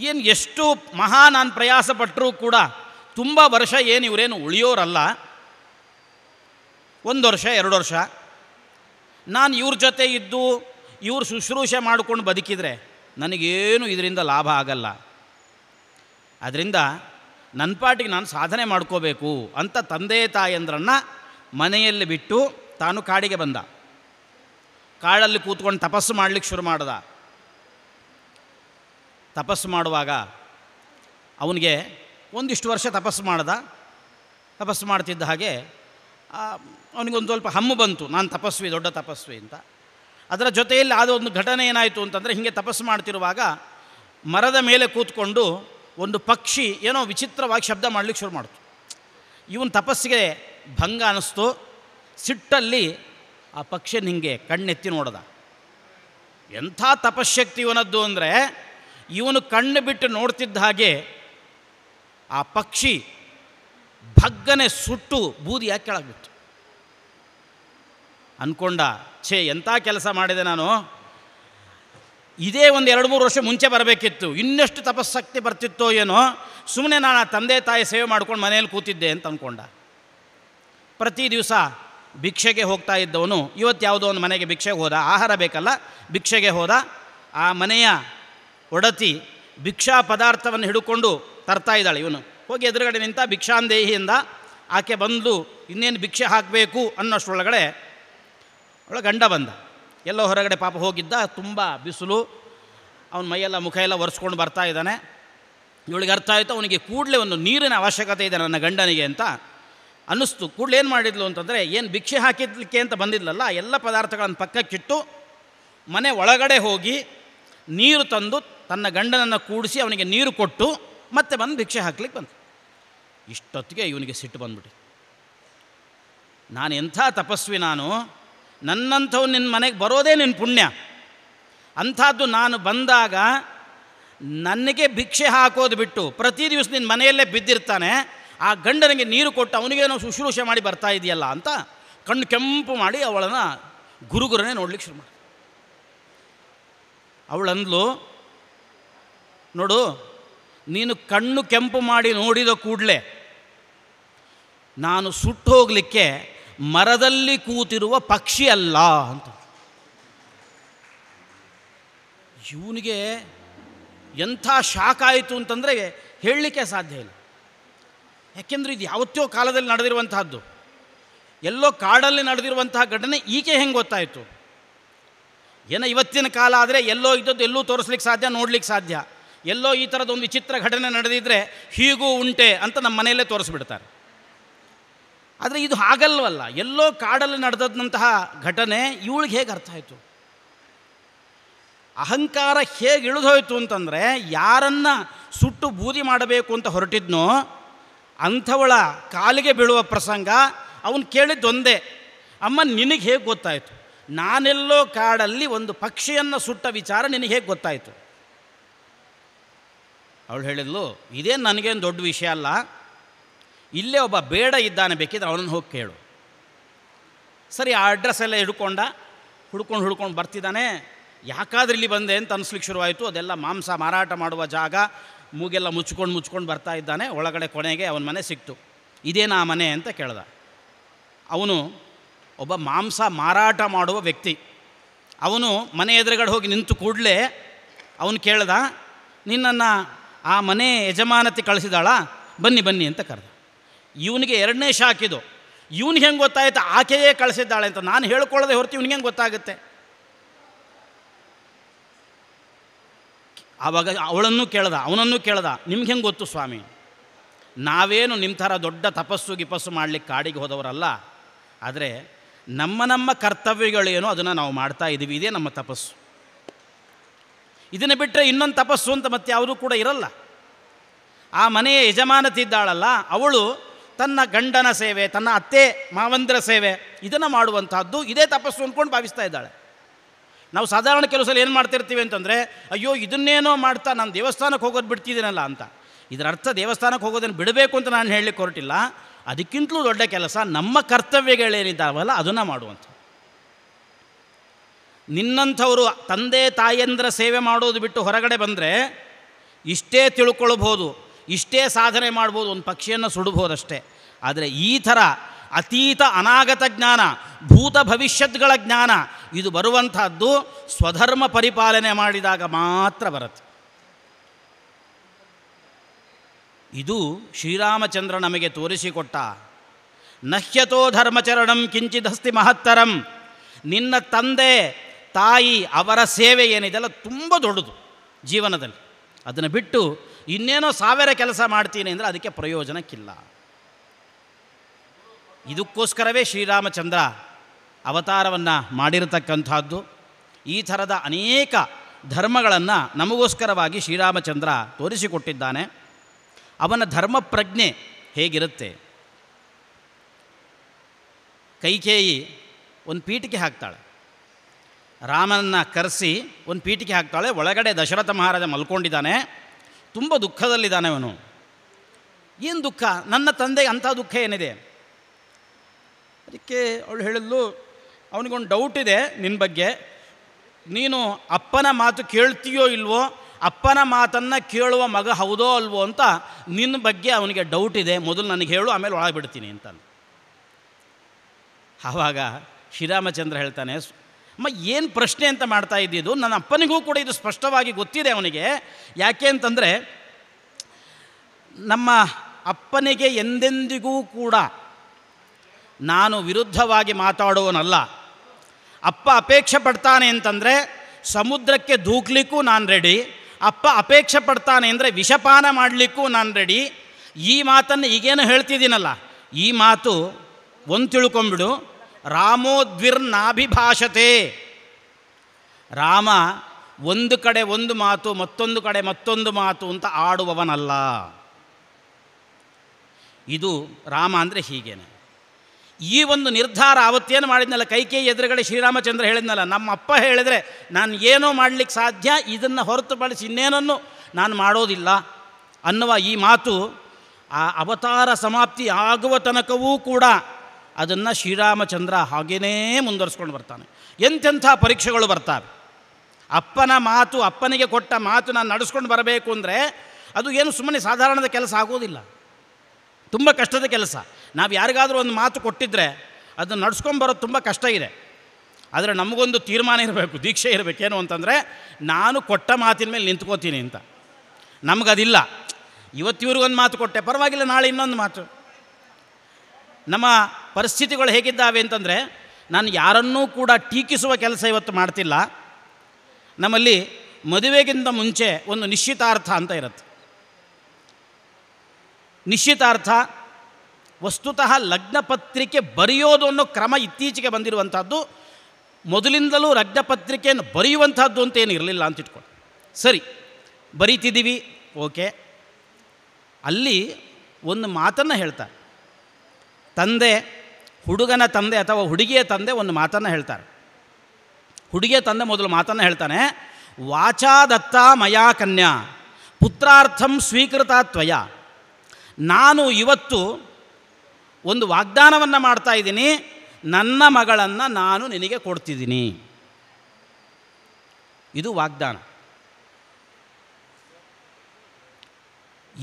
ಏನು ಎಷ್ಟು ಮಹಾ ನಾನು ಪ್ರಯಾಸ ಪಟ್ಟರೂ ಕೂಡ ತುಂಬ ವರ್ಷ ಏನು ಇವರೇನು ಉಳಿಯೋರಲ್ಲ ಒಂದು ವರ್ಷ ಎರಡು ವರ್ಷ ನಾನು ಇವ್ರ ಜೊತೆ ಇದ್ದು ಇವರು ಶುಶ್ರೂಷೆ ಮಾಡಿಕೊಂಡು ಬದುಕಿದರೆ ನನಗೇನು ಇದರಿಂದ ಲಾಭ ಆಗಲ್ಲ ಅದರಿಂದ ನನ್ನ ಪಾಟಿಗೆ ನಾನು ಸಾಧನೆ ಮಾಡ್ಕೋಬೇಕು ಅಂತ ತಂದೆ ತಾಯಂದ್ರನ್ನ ಮನೆಯಲ್ಲಿ ಬಿಟ್ಟು ತಾನು ಕಾಡಿಗೆ ಬಂದ ಕಾಡಲ್ಲಿ ಕೂತ್ಕೊಂಡು ತಪಸ್ಸು ಮಾಡಲಿಕ್ಕೆ ಶುರು ಮಾಡ್ದ ತಪಸ್ಸು ಮಾಡುವಾಗ ಅವನಿಗೆ ಒಂದಿಷ್ಟು ವರ್ಷ ತಪಸ್ಸು ಮಾಡ್ದ ತಪಸ್ಸು ಮಾಡ್ತಿದ್ದ ಹಾಗೆ ಅವನಿಗೊಂದು ಸ್ವಲ್ಪ ಹಮ್ಮು ಬಂತು ನಾನು ತಪಸ್ವಿ ದೊಡ್ಡ ತಪಸ್ವಿ ಅಂತ ಅದರ ಜೊತೆಯಲ್ಲಿ ಆದ ಒಂದು ಘಟನೆ ಏನಾಯಿತು ಅಂತಂದರೆ ಹೀಗೆ ತಪಸ್ಸು ಮಾಡ್ತಿರುವಾಗ ಮರದ ಮೇಲೆ ಕೂತ್ಕೊಂಡು ಒಂದು ಪಕ್ಷಿ ಏನೋ ವಿಚಿತ್ರವಾಗಿ ಶಬ್ದ ಮಾಡಲಿಕ್ಕೆ ಶುರು ಮಾಡಿತು ಇವನು ತಪಸ್ಸಿಗೆ ಭಂಗ ಅನ್ನಿಸ್ತು ಸಿಟ್ಟಲ್ಲಿ ಆ ಪಕ್ಷಿ ನಿಂಗೆ ಕಣ್ಣೆತ್ತಿ ನೋಡ್ದ ಎಂಥ ತಪಶಕ್ತಿ ಇವನದ್ದು ಅಂದರೆ ಇವನು ಕಣ್ಣು ಬಿಟ್ಟು ನೋಡ್ತಿದ್ದ ಹಾಗೆ ಆ ಪಕ್ಷಿ ಭಗ್ಗನೆ ಸುಟ್ಟು ಬೂದಿ ಯಾಕೆ ಕೆಳಗಿತ್ತು ಅಂದ್ಕೊಂಡ ಛೇ ಎಂಥ ಕೆಲಸ ಮಾಡಿದೆ ನಾನು ಇದೇ ಒಂದು ಎರಡು ಮೂರು ವರ್ಷ ಮುಂಚೆ ಬರಬೇಕಿತ್ತು ಇನ್ನಷ್ಟು ತಪಸ್ಸಕ್ತಿ ಬರ್ತಿತ್ತೋ ಏನೋ ಸುಮ್ಮನೆ ನಾನು ಆ ತಂದೆ ತಾಯಿ ಸೇವೆ ಮಾಡ್ಕೊಂಡು ಮನೆಯಲ್ಲಿ ಕೂತಿದ್ದೆ ಅಂತ ಅಂದ್ಕೊಂಡ ಪ್ರತಿ ದಿವಸ ಭಿಕ್ಷೆಗೆ ಹೋಗ್ತಾ ಇದ್ದವನು ಇವತ್ತು ಯಾವುದೋ ಒಂದು ಮನೆಗೆ ಭಿಕ್ಷೆಗೆ ಹೋದ ಆಹಾರ ಬೇಕಲ್ಲ ಭಿಕ್ಷೆಗೆ ಹೋದ ಆ ಮನೆಯ ಒಡತಿ ಭಿಕ್ಷಾ ಪದಾರ್ಥವನ್ನು ಹಿಡ್ಕೊಂಡು ತರ್ತಾ ಇದ್ದಾಳೆ ಇವನು ಹೋಗಿ ಎದುರುಗಡೆ ನಿಂತ ಭಿಕ್ಷಾಂದೇಹಿಯಿಂದ ಆಕೆ ಬಂದು ಇನ್ನೇನು ಭಿಕ್ಷೆ ಹಾಕಬೇಕು ಅನ್ನೋಷ್ಟರೊಳಗಡೆ ಒಳ ಗಂಡ ಬಂದ ಎಲ್ಲೋ ಹೊರಗಡೆ ಪಾಪ ಹೋಗಿದ್ದ ತುಂಬ ಬಿಸಿಲು ಅವನ ಮೈಯೆಲ್ಲ ಮುಖ ಎಲ್ಲ ಒರೆಸ್ಕೊಂಡು ಬರ್ತಾ ಇದ್ದಾನೆ ಇವಳಿಗೆ ಅರ್ಥ ಆಯಿತು ಅವನಿಗೆ ಕೂಡಲೇ ಒಂದು ನೀರಿನ ಅವಶ್ಯಕತೆ ಇದೆ ನನ್ನ ಗಂಡನಿಗೆ ಅಂತ ಅನ್ನಿಸ್ತು ಕೂಡಲೇ ಏನು ಮಾಡಿದ್ಲು ಅಂತಂದರೆ ಏನು ಭಿಕ್ಷೆ ಹಾಕಿದ್ಲಿಕ್ಕೆ ಅಂತ ಬಂದಿದ್ಲಲ್ಲ ಎಲ್ಲ ಪದಾರ್ಥಗಳನ್ನು ಪಕ್ಕಕ್ಕಿಟ್ಟು ಮನೆ ಒಳಗಡೆ ಹೋಗಿ ನೀರು ತಂದು ತನ್ನ ಗಂಡನನ್ನು ಕೂಡಿಸಿ ಅವನಿಗೆ ನೀರು ಕೊಟ್ಟು ಮತ್ತೆ ಬಂದು ಭಿಕ್ಷೆ ಹಾಕ್ಲಿಕ್ಕೆ ಬಂತು ಇಷ್ಟೊತ್ತಿಗೆ ಇವನಿಗೆ ಸಿಟ್ಟು ಬಂದ್ಬಿಟ್ಟು ನಾನು ಎಂಥ ತಪಸ್ವಿ ನಾನು ನನ್ನಂಥವು ನಿನ್ನ ಮನೆಗೆ ಬರೋದೇ ನಿನ್ನ ಪುಣ್ಯ ಅಂಥದ್ದು ನಾನು ಬಂದಾಗ ನನಗೆ ಭಿಕ್ಷೆ ಹಾಕೋದು ಬಿಟ್ಟು ಪ್ರತಿ ದಿವಸ ನಿನ್ನ ಮನೆಯಲ್ಲೇ ಬಿದ್ದಿರ್ತಾನೆ ಆ ಗಂಡನಿಗೆ ನೀರು ಕೊಟ್ಟು ಅವನಿಗೆ ಶುಶ್ರೂಷೆ ಮಾಡಿ ಬರ್ತಾ ಇದೆಯಲ್ಲ ಅಂತ ಕಣ್ಣು ಕೆಂಪು ಮಾಡಿ ಅವಳನ್ನು ಗುರುಗುರನೇ ನೋಡ್ಲಿಕ್ಕೆ ಶುರು ಮಾಡಿ ಅವಳಂದ್ಲು ನೋಡು ನೀನು ಕಣ್ಣು ಕೆಂಪು ಮಾಡಿ ನೋಡಿದ ಕೂಡಲೇ ನಾನು ಸುಟ್ಟು ಹೋಗಲಿಕ್ಕೆ ಮರದಲ್ಲಿ ಕೂತಿರುವ ಪಕ್ಷಿ ಅಲ್ಲ ಅಂತ ಇವನಿಗೆ ಎಂಥ ಶಾಕ್ ಆಯಿತು ಅಂತಂದರೆ ಹೇಳಲಿಕ್ಕೆ ಸಾಧ್ಯ ಇಲ್ಲ ಯಾಕೆಂದರೆ ಇದು ಯಾವತ್ತೋ ಕಾಲದಲ್ಲಿ ನಡೆದಿರುವಂತಹದ್ದು ಎಲ್ಲೋ ಕಾಡಲ್ಲಿ ನಡೆದಿರುವಂತಹ ಘಟನೆ ಈಕೆ ಹೆಂಗೆ ಗೊತ್ತಾಯಿತು ಏನೋ ಇವತ್ತಿನ ಕಾಲ ಆದರೆ ಎಲ್ಲೋ ಇದ್ದದ್ದು ಎಲ್ಲೂ ತೋರಿಸ್ಲಿಕ್ಕೆ ಸಾಧ್ಯ ನೋಡ್ಲಿಕ್ಕೆ ಸಾಧ್ಯ ಎಲ್ಲೋ ಈ ಒಂದು ವಿಚಿತ್ರ ಘಟನೆ ನಡೆದಿದ್ದರೆ ಹೀಗೂ ಉಂಟೆ ಅಂತ ನಮ್ಮ ಮನೆಯಲ್ಲೇ ತೋರಿಸ್ಬಿಡ್ತಾರೆ ಆದರೆ ಇದು ಹಾಗಲ್ವಲ್ಲ ಎಲ್ಲೋ ಕಾಡಲ್ಲಿ ನಡೆದಂತಹ ಘಟನೆ ಇವಳಿಗೆ ಹೇಗೆ ಅರ್ಥ ಆಯಿತು ಅಹಂಕಾರ ಹೇಗೆ ಇಳಿದೋಯ್ತು ಅಂತಂದರೆ ಯಾರನ್ನು ಸುಟ್ಟು ಬೂದಿ ಮಾಡಬೇಕು ಅಂತ ಹೊರಟಿದ್ನೋ ಅಂಥವಳ ಕಾಲಿಗೆ ಬೀಳುವ ಪ್ರಸಂಗ ಅವನು ಕೇಳಿದ್ದೊಂದೇ ಅಮ್ಮ ನಿನಗೆ ಹೇಗೆ ಗೊತ್ತಾಯಿತು ನಾನೆಲ್ಲೋ ಕಾಡಲ್ಲಿ ಒಂದು ಪಕ್ಷಿಯನ್ನು ಸುಟ್ಟ ವಿಚಾರ ನಿನಗೆ ಹೇಗೆ ಗೊತ್ತಾಯಿತು ಅವಳು ಹೇಳಿದ್ಲು ಇದೇ ನನಗೇನು ದೊಡ್ಡ ವಿಷಯ ಅಲ್ಲ ಇಲ್ಲೇ ಒಬ್ಬ ಬೇಡ ಇದ್ದಾನೆ ಬೇಕಿದ್ರೆ ಅವನನ್ನು ಹೋಗಿ ಕೇಳು ಸರಿ ಆ ಅಡ್ರೆಸ್ಸೆಲ್ಲ ಹಿಡ್ಕೊಂಡ ಹುಡ್ಕೊಂಡು ಹುಡ್ಕೊಂಡು ಬರ್ತಿದ್ದಾನೆ ಯಾಕಾದ್ರೆ ಇಲ್ಲಿ ಬಂದೆ ಅಂತ ಅನಿಸ್ಲಿಕ್ಕೆ ಶುರುವಾಯಿತು ಅದೆಲ್ಲ ಮಾಂಸ ಮಾರಾಟ ಮಾಡುವ ಜಾಗ ಮೂಗೆಲ್ಲ ಮುಚ್ಕೊಂಡು ಮುಚ್ಕೊಂಡು ಬರ್ತಾ ಇದ್ದಾನೆ ಒಳಗಡೆ ಕೊನೆಗೆ ಅವನ ಮನೆ ಸಿಕ್ತು ಇದೇನಾ ಮನೆ ಅಂತ ಕೇಳ್ದ ಅವನು ಒಬ್ಬ ಮಾಂಸ ಮಾರಾಟ ಮಾಡುವ ವ್ಯಕ್ತಿ ಅವನು ಮನೆ ಎದುರುಗಡೆ ಹೋಗಿ ನಿಂತು ಕೂಡಲೇ ಅವನು ಕೇಳ್ದ ನಿನ್ನನ್ನು ಆ ಮನೆ ಯಜಮಾನತಿ ಕಳಿಸಿದಾಳ ಬನ್ನಿ ಬನ್ನಿ ಅಂತ ಕರೆದ ಇವನಿಗೆ ಎರಡನೇ ಶಾಕಿದು ಇವನಿಗೆ ಹೆಂಗೆ ಗೊತ್ತಾಯಿತು ಆಕೆಯೇ ಕಳಿಸಿದ್ದಾಳೆ ಅಂತ ನಾನು ಹೇಳ್ಕೊಳ್ಳದೆ ಹೊರತು ಇವನಿಗೆ ಹೆಂಗೆ ಗೊತ್ತಾಗುತ್ತೆ ಆವಾಗ ಅವಳನ್ನು ಕೇಳ್ದ ಅವನನ್ನು ಕೇಳ್ದ ನಿಮ್ಗೆ ಹೆಂಗೆ ಗೊತ್ತು ಸ್ವಾಮಿ ನಾವೇನು ನಿಮ್ಮ ಥರ ದೊಡ್ಡ ತಪಸ್ಸು ಗಿಪಸ್ಸು ಮಾಡಲಿಕ್ಕೆ ಕಾಡಿಗೆ ಹೋದವರಲ್ಲ ಆದರೆ ನಮ್ಮ ನಮ್ಮ ಕರ್ತವ್ಯಗಳೇನು ಅದನ್ನು ನಾವು ಮಾಡ್ತಾ ಇದ್ದೀವಿ ಇದೇ ನಮ್ಮ ತಪಸ್ಸು ಇದನ್ನು ಬಿಟ್ಟರೆ ಇನ್ನೊಂದು ತಪಸ್ಸು ಅಂತ ಮತ್ತೆ ಯಾವುದೂ ಕೂಡ ಇರಲ್ಲ ಆ ಮನೆಯ ಯಜಮಾನತಿದ್ದಾಳಲ್ಲ ಅವಳು ತನ್ನ ಗಂಡನ ಸೇವೆ ತನ್ನ ಅತ್ತೆ ಮಾವಂದಿರ ಸೇವೆ ಇದನ್ನು ಮಾಡುವಂಥದ್ದು ಇದೇ ತಪಸ್ಸು ಅಂದ್ಕೊಂಡು ಭಾವಿಸ್ತಾ ಇದ್ದಾಳೆ ನಾವು ಸಾಧಾರಣ ಕೆಲವು ಸಲ ಏನು ಮಾಡ್ತಿರ್ತೀವಿ ಅಂತಂದರೆ ಅಯ್ಯೋ ಇದನ್ನೇನೋ ಮಾಡ್ತಾ ನಾನು ದೇವಸ್ಥಾನಕ್ಕೆ ಹೋಗೋದು ಬಿಡ್ತಿದ್ದೀನಲ್ಲ ಅಂತ ಇದರ ಅರ್ಥ ದೇವಸ್ಥಾನಕ್ಕೆ ಹೋಗೋದನ್ನು ಬಿಡಬೇಕು ಅಂತ ನಾನು ಹೇಳಲಿಕ್ಕೆ ಹೊರಟಿಲ್ಲ ಅದಕ್ಕಿಂತಲೂ ದೊಡ್ಡ ಕೆಲಸ ನಮ್ಮ ಕರ್ತವ್ಯಗಳೇನಿದ್ದಾವಲ್ಲ ಅದನ್ನು ಮಾಡುವಂಥ ನಿನ್ನಂಥವರು ತಂದೆ ತಾಯಂದ್ರ ಸೇವೆ ಮಾಡೋದು ಬಿಟ್ಟು ಹೊರಗಡೆ ಬಂದರೆ ಇಷ್ಟೇ ತಿಳ್ಕೊಳ್ಬೋದು ಇಷ್ಟೇ ಸಾಧನೆ ಮಾಡ್ಬೋದು ಒಂದು ಪಕ್ಷಿಯನ್ನು ಸುಡಬಹುದಷ್ಟೇ ಆದರೆ ಈ ಥರ ಅತೀತ ಅನಾಗತ ಜ್ಞಾನ ಭೂತ ಭವಿಷ್ಯದ್ಗಳ ಜ್ಞಾನ ಇದು ಬರುವಂಥದ್ದು ಸ್ವಧರ್ಮ ಪರಿಪಾಲನೆ ಮಾಡಿದಾಗ ಮಾತ್ರ ಬರುತ್ತೆ ಇದು ಶ್ರೀರಾಮಚಂದ್ರ ನಮಗೆ ತೋರಿಸಿಕೊಟ್ಟ ನಹ್ಯತೋ ಧರ್ಮಚರಣಂ ಕಿಂಚಿದಸ್ತಿ ಮಹತ್ತರಂ ನಿನ್ನ ತಂದೆ ತಾಯಿ ಅವರ ಸೇವೆ ಏನಿದೆಲ್ಲ ತುಂಬ ದೊಡ್ಡದು ಜೀವನದಲ್ಲಿ ಅದನ್ನು ಬಿಟ್ಟು ಇನ್ನೇನೋ ಸಾವಿರ ಕೆಲಸ ಮಾಡ್ತೀನಿ ಅಂದರೆ ಅದಕ್ಕೆ ಪ್ರಯೋಜನಕ್ಕಿಲ್ಲ ಇದಕ್ಕೋಸ್ಕರವೇ ಶ್ರೀರಾಮಚಂದ್ರ ಅವತಾರವನ್ನು ಮಾಡಿರತಕ್ಕಂಥದ್ದು ಈ ಥರದ ಅನೇಕ ಧರ್ಮಗಳನ್ನು ನಮಗೋಸ್ಕರವಾಗಿ ಶ್ರೀರಾಮಚಂದ್ರ ತೋರಿಸಿಕೊಟ್ಟಿದ್ದಾನೆ ಅವನ ಧರ್ಮ ಪ್ರಜ್ಞೆ ಹೇಗಿರುತ್ತೆ ಕೈಕೇಯಿ ಒಂದು ಪೀಠಿಕೆ ಹಾಕ್ತಾಳೆ ರಾಮನನ್ನು ಕರೆಸಿ ಒಂದು ಪೀಠಿಕೆ ಹಾಕ್ತಾಳೆ ಒಳಗಡೆ ದಶರಥ ಮಹಾರಾಜ ಮಲ್ಕೊಂಡಿದ್ದಾನೆ ತುಂಬ ದುಃಖದಲ್ಲಿದ್ದಾನೆ ಅವನು ಏನು ದುಃಖ ನನ್ನ ತಂದೆಗೆ ಅಂಥ ದುಃಖ ಏನಿದೆ ಅದಕ್ಕೆ ಅವಳು ಹೇಳಿದ್ಲು ಅವನಿಗೊಂದು ಡೌಟ್ ಇದೆ ನಿನ್ನ ಬಗ್ಗೆ ನೀನು ಅಪ್ಪನ ಮಾತು ಕೇಳ್ತೀಯೋ ಇಲ್ವೋ ಅಪ್ಪನ ಮಾತನ್ನು ಕೇಳುವ ಮಗ ಹೌದೋ ಅಲ್ವೋ ಅಂತ ನಿನ್ನ ಬಗ್ಗೆ ಅವನಿಗೆ ಡೌಟ್ ಇದೆ ಮೊದಲು ನನಗೆ ಹೇಳು ಆಮೇಲೆ ಒಳಗೆ ಬಿಡ್ತೀನಿ ಅಂತ ಆವಾಗ ಶ್ರೀರಾಮಚಂದ್ರ ಹೇಳ್ತಾನೆ ಅಮ್ಮ ಏನು ಪ್ರಶ್ನೆ ಅಂತ ಮಾಡ್ತಾ ಇದ್ದಿದ್ದು ನನ್ನ ಅಪ್ಪನಿಗೂ ಕೂಡ ಇದು ಸ್ಪಷ್ಟವಾಗಿ ಗೊತ್ತಿದೆ ಅವನಿಗೆ ಯಾಕೆ ಅಂತಂದರೆ ನಮ್ಮ ಅಪ್ಪನಿಗೆ ಎಂದೆಂದಿಗೂ ಕೂಡ ನಾನು ವಿರುದ್ಧವಾಗಿ ಮಾತಾಡೋನಲ್ಲ ಅಪ್ಪ ಅಪೇಕ್ಷೆ ಪಡ್ತಾನೆ ಅಂತಂದರೆ ಸಮುದ್ರಕ್ಕೆ ದೂಕ್ಲಿಕ್ಕೂ ನಾನು ರೆಡಿ ಅಪ್ಪ ಅಪೇಕ್ಷೆ ಪಡ್ತಾನೆ ಅಂದರೆ ವಿಷಪಾನ ಮಾಡಲಿಕ್ಕೂ ನಾನು ರೆಡಿ ಈ ಮಾತನ್ನು ಈಗೇನು ಹೇಳ್ತಿದ್ದೀನಲ್ಲ ಈ ಮಾತು ಒಂದು ತಿಳ್ಕೊಂಬಿಡು ರಾಮೋದ್ವಿರ್ನಾಭಿಭಾಷತೆ ರಾಮ ಒಂದು ಕಡೆ ಒಂದು ಮಾತು ಮತ್ತೊಂದು ಕಡೆ ಮತ್ತೊಂದು ಮಾತು ಅಂತ ಆಡುವವನಲ್ಲ ಇದು ರಾಮ ಅಂದರೆ ಹೀಗೇನೆ ಈ ಒಂದು ನಿರ್ಧಾರ ಅವತ್ತೇನು ಮಾಡಿದ್ನಲ್ಲ ಕೈಕೇ ಎದುರುಗಡೆ ಶ್ರೀರಾಮಚಂದ್ರ ಹೇಳಿದ್ನಲ್ಲ ನಮ್ಮ ಅಪ್ಪ ಹೇಳಿದರೆ ನಾನು ಏನೋ ಮಾಡಲಿಕ್ಕೆ ಸಾಧ್ಯ ಇದನ್ನು ಹೊರತುಪಡಿಸಿ ಇನ್ನೇನನ್ನು ನಾನು ಮಾಡೋದಿಲ್ಲ ಅನ್ನುವ ಈ ಮಾತು ಆ ಅವತಾರ ಸಮಾಪ್ತಿ ಆಗುವ ತನಕವೂ ಕೂಡ ಅದನ್ನು ಶ್ರೀರಾಮಚಂದ್ರ ಹಾಗೇನೇ ಮುಂದುವರಿಸ್ಕೊಂಡು ಬರ್ತಾನೆ ಎಂತೆಂಥ ಪರೀಕ್ಷೆಗಳು ಬರ್ತವೆ ಅಪ್ಪನ ಮಾತು ಅಪ್ಪನಿಗೆ ಕೊಟ್ಟ ಮಾತು ನಾನು ನಡೆಸ್ಕೊಂಡು ಬರಬೇಕು ಅಂದರೆ ಅದು ಏನು ಸುಮ್ಮನೆ ಸಾಧಾರಣದ ಕೆಲಸ ಆಗೋದಿಲ್ಲ ತುಂಬ ಕಷ್ಟದ ಕೆಲಸ ನಾವು ಯಾರಿಗಾದರೂ ಒಂದು ಮಾತು ಕೊಟ್ಟಿದ್ದರೆ ಅದನ್ನು ಬರೋದು ತುಂಬ ಕಷ್ಟ ಇದೆ ಆದರೆ ನಮಗೊಂದು ತೀರ್ಮಾನ ಇರಬೇಕು ದೀಕ್ಷೆ ಇರಬೇಕೇನು ಅಂತಂದರೆ ನಾನು ಕೊಟ್ಟ ಮಾತಿನ ಮೇಲೆ ನಿಂತ್ಕೋತೀನಿ ಅಂತ ನಮಗದಿಲ್ಲ ಇವತ್ತಿವ್ರಿಗೊಂದು ಮಾತು ಕೊಟ್ಟೆ ಪರವಾಗಿಲ್ಲ ನಾಳೆ ಇನ್ನೊಂದು ಮಾತು ನಮ್ಮ ಪರಿಸ್ಥಿತಿಗಳು ಹೇಗಿದ್ದಾವೆ ಅಂತಂದರೆ ನಾನು ಯಾರನ್ನೂ ಕೂಡ ಟೀಕಿಸುವ ಕೆಲಸ ಇವತ್ತು ಮಾಡ್ತಿಲ್ಲ ನಮ್ಮಲ್ಲಿ ಮದುವೆಗಿಂತ ಮುಂಚೆ ಒಂದು ನಿಶ್ಚಿತಾರ್ಥ ಅಂತ ಇರುತ್ತೆ ನಿಶ್ಚಿತಾರ್ಥ ವಸ್ತುತಃ ಲಗ್ನಪತ್ರಿಕೆ ಬರೆಯೋದು ಅನ್ನೋ ಕ್ರಮ ಇತ್ತೀಚೆಗೆ ಬಂದಿರುವಂಥದ್ದು ಮೊದಲಿಂದಲೂ ಲಗ್ನಪತ್ರಿಕೆಯನ್ನು ಬರೆಯುವಂಥದ್ದು ಅಂತ ಏನು ಇರಲಿಲ್ಲ ಅಂತ ಇಟ್ಕೊಂಡು ಸರಿ ಬರೀತಿದ್ದೀವಿ ಓಕೆ ಅಲ್ಲಿ ಒಂದು ಮಾತನ್ನು ಹೇಳ್ತಾರೆ ತಂದೆ ಹುಡುಗನ ತಂದೆ ಅಥವಾ ಹುಡುಗಿಯ ತಂದೆ ಒಂದು ಮಾತನ್ನು ಹೇಳ್ತಾರೆ ಹುಡುಗಿಯ ತಂದೆ ಮೊದಲು ಮಾತನ್ನು ಹೇಳ್ತಾನೆ ವಾಚಾ ದತ್ತ ಮಯಾ ಕನ್ಯಾ ಪುತ್ರಾರ್ಥಂ ಸ್ವೀಕೃತ ತ್ವಯ ನಾನು ಇವತ್ತು ಒಂದು ವಾಗ್ದಾನವನ್ನು ಮಾಡ್ತಾ ಇದ್ದೀನಿ ನನ್ನ ಮಗಳನ್ನು ನಾನು ನಿನಗೆ ಕೊಡ್ತಿದ್ದೀನಿ ಇದು ವಾಗ್ದಾನ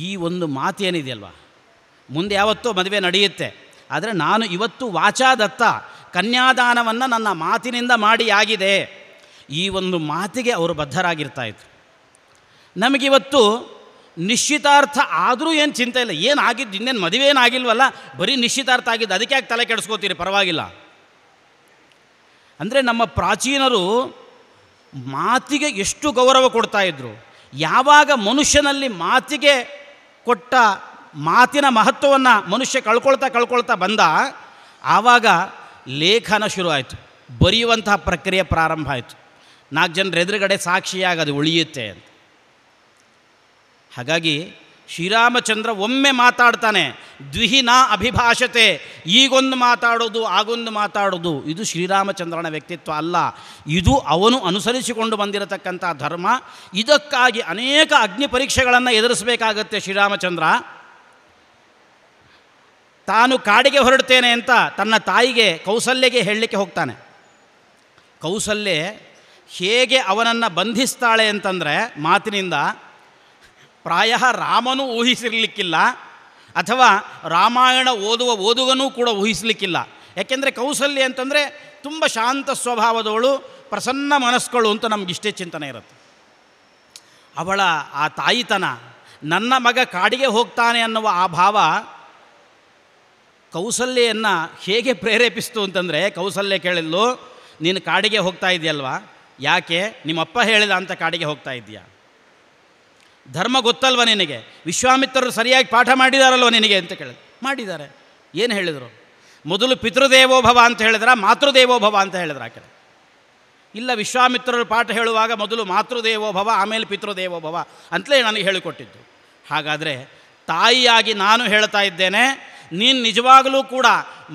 ಈ ಒಂದು ಮಾತೇನಿದೆಯಲ್ವಾ ಮುಂದೆ ಯಾವತ್ತೋ ಮದುವೆ ನಡೆಯುತ್ತೆ ಆದರೆ ನಾನು ಇವತ್ತು ವಾಚಾದತ್ತ ಕನ್ಯಾದಾನವನ್ನು ನನ್ನ ಮಾತಿನಿಂದ ಮಾಡಿ ಆಗಿದೆ ಈ ಒಂದು ಮಾತಿಗೆ ಅವರು ಬದ್ಧರಾಗಿರ್ತಾ ಇತ್ತು ನಮಗಿವತ್ತು ನಿಶ್ಚಿತಾರ್ಥ ಆದರೂ ಏನು ಚಿಂತೆ ಇಲ್ಲ ಏನಾಗಿದ್ದು ಇನ್ನೇನು ಮದುವೆ ಏನಾಗಿಲ್ವಲ್ಲ ಬರೀ ನಿಶ್ಚಿತಾರ್ಥ ಆಗಿದ್ದು ಅದಕ್ಕೆ ಯಾಕೆ ತಲೆ ಕೆಡಿಸ್ಕೋತೀರಿ ಪರವಾಗಿಲ್ಲ ಅಂದರೆ ನಮ್ಮ ಪ್ರಾಚೀನರು ಮಾತಿಗೆ ಎಷ್ಟು ಗೌರವ ಕೊಡ್ತಾಯಿದ್ರು ಯಾವಾಗ ಮನುಷ್ಯನಲ್ಲಿ ಮಾತಿಗೆ ಕೊಟ್ಟ ಮಾತಿನ ಮಹತ್ವವನ್ನು ಮನುಷ್ಯ ಕಳ್ಕೊಳ್ತಾ ಕಳ್ಕೊಳ್ತಾ ಬಂದ ಆವಾಗ ಲೇಖನ ಶುರುವಾಯಿತು ಬರೆಯುವಂತಹ ಪ್ರಕ್ರಿಯೆ ಪ್ರಾರಂಭ ಆಯಿತು ನಾಲ್ಕು ಜನರ ಎದುರುಗಡೆ ಸಾಕ್ಷಿಯಾಗಿ ಅದು ಉಳಿಯುತ್ತೆ ಅಂತ ಹಾಗಾಗಿ ಶ್ರೀರಾಮಚಂದ್ರ ಒಮ್ಮೆ ಮಾತಾಡ್ತಾನೆ ನಾ ಅಭಿಭಾಷತೆ ಈಗೊಂದು ಮಾತಾಡೋದು ಆಗೊಂದು ಮಾತಾಡೋದು ಇದು ಶ್ರೀರಾಮಚಂದ್ರನ ವ್ಯಕ್ತಿತ್ವ ಅಲ್ಲ ಇದು ಅವನು ಅನುಸರಿಸಿಕೊಂಡು ಬಂದಿರತಕ್ಕಂಥ ಧರ್ಮ ಇದಕ್ಕಾಗಿ ಅನೇಕ ಅಗ್ನಿ ಪರೀಕ್ಷೆಗಳನ್ನು ಎದುರಿಸಬೇಕಾಗತ್ತೆ ಶ್ರೀರಾಮಚಂದ್ರ ತಾನು ಕಾಡಿಗೆ ಹೊರಡ್ತೇನೆ ಅಂತ ತನ್ನ ತಾಯಿಗೆ ಕೌಸಲ್ಯಗೆ ಹೇಳಲಿಕ್ಕೆ ಹೋಗ್ತಾನೆ ಕೌಸಲ್ಯೆ ಹೇಗೆ ಅವನನ್ನು ಬಂಧಿಸ್ತಾಳೆ ಅಂತಂದರೆ ಮಾತಿನಿಂದ ಪ್ರಾಯ ರಾಮನೂ ಊಹಿಸಿರಲಿಕ್ಕಿಲ್ಲ ಅಥವಾ ರಾಮಾಯಣ ಓದುವ ಓದುಗನೂ ಕೂಡ ಊಹಿಸಲಿಕ್ಕಿಲ್ಲ ಯಾಕೆಂದರೆ ಕೌಸಲ್ಯ ಅಂತಂದರೆ ತುಂಬ ಶಾಂತ ಸ್ವಭಾವದವಳು ಪ್ರಸನ್ನ ಮನಸ್ಕಳು ಅಂತ ನಮಗಿಷ್ಟೇ ಚಿಂತನೆ ಇರುತ್ತೆ ಅವಳ ಆ ತಾಯಿತನ ನನ್ನ ಮಗ ಕಾಡಿಗೆ ಹೋಗ್ತಾನೆ ಅನ್ನುವ ಆ ಭಾವ ಕೌಸಲ್ಯನ್ನು ಹೇಗೆ ಪ್ರೇರೇಪಿಸ್ತು ಅಂತಂದರೆ ಕೌಸಲ್ಯ ಕೇಳಿದ್ಲು ನೀನು ಕಾಡಿಗೆ ಹೋಗ್ತಾ ಇದೆಯಲ್ವಾ ಯಾಕೆ ನಿಮ್ಮಪ್ಪ ಹೇಳಿದ ಅಂತ ಕಾಡಿಗೆ ಹೋಗ್ತಾ ಇದೆಯಾ ಧರ್ಮ ಗೊತ್ತಲ್ವ ನಿನಗೆ ವಿಶ್ವಾಮಿತ್ರರು ಸರಿಯಾಗಿ ಪಾಠ ಮಾಡಿದಾರಲ್ವ ನಿನಗೆ ಅಂತ ಕೇಳಿದ್ರು ಮಾಡಿದ್ದಾರೆ ಏನು ಹೇಳಿದರು ಮೊದಲು ಪಿತೃದೇವೋಭವ ಅಂತ ಹೇಳಿದ್ರ ಮಾತೃದೇವೋಭವ ಅಂತ ಹೇಳಿದ್ರ ಆಕೆ ಇಲ್ಲ ವಿಶ್ವಾಮಿತ್ರರು ಪಾಠ ಹೇಳುವಾಗ ಮೊದಲು ಮಾತೃದೇವೋಭವ ಆಮೇಲೆ ಪಿತೃದೇವೋಭವ ಅಂತಲೇ ನನಗೆ ಹೇಳಿಕೊಟ್ಟಿದ್ದು ಹಾಗಾದರೆ ತಾಯಿಯಾಗಿ ನಾನು ಹೇಳ್ತಾ ಇದ್ದೇನೆ ನೀನು ನಿಜವಾಗಲೂ ಕೂಡ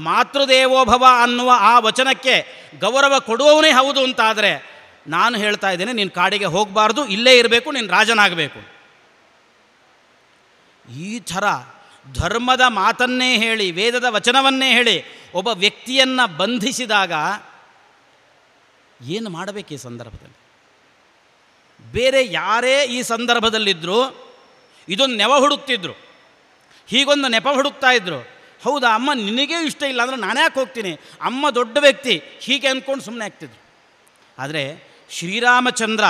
ಮಾತೃದೇವೋಭವ ಅನ್ನುವ ಆ ವಚನಕ್ಕೆ ಗೌರವ ಕೊಡುವವನೇ ಹೌದು ಅಂತಾದರೆ ನಾನು ಹೇಳ್ತಾ ಇದ್ದೇನೆ ನೀನು ಕಾಡಿಗೆ ಹೋಗಬಾರ್ದು ಇಲ್ಲೇ ಇರಬೇಕು ನೀನು ರಾಜನಾಗಬೇಕು ಈ ಥರ ಧರ್ಮದ ಮಾತನ್ನೇ ಹೇಳಿ ವೇದದ ವಚನವನ್ನೇ ಹೇಳಿ ಒಬ್ಬ ವ್ಯಕ್ತಿಯನ್ನು ಬಂಧಿಸಿದಾಗ ಏನು ಮಾಡಬೇಕು ಈ ಸಂದರ್ಭದಲ್ಲಿ ಬೇರೆ ಯಾರೇ ಈ ಸಂದರ್ಭದಲ್ಲಿದ್ದರೂ ಇದೊಂದು ನೆವ ಹುಡುಕ್ತಿದ್ರು ಹೀಗೊಂದು ನೆಪ ಹುಡುಕ್ತಾ ಇದ್ರು ಹೌದಾ ಅಮ್ಮ ನಿನಗೇ ಇಷ್ಟ ಇಲ್ಲ ಅಂದರೆ ನಾನೇ ಯಾಕೆ ಹೋಗ್ತೀನಿ ಅಮ್ಮ ದೊಡ್ಡ ವ್ಯಕ್ತಿ ಹೀಗೆ ಅಂದ್ಕೊಂಡು ಸುಮ್ಮನೆ ಆಗ್ತಿದ್ರು ಆದರೆ ಶ್ರೀರಾಮಚಂದ್ರ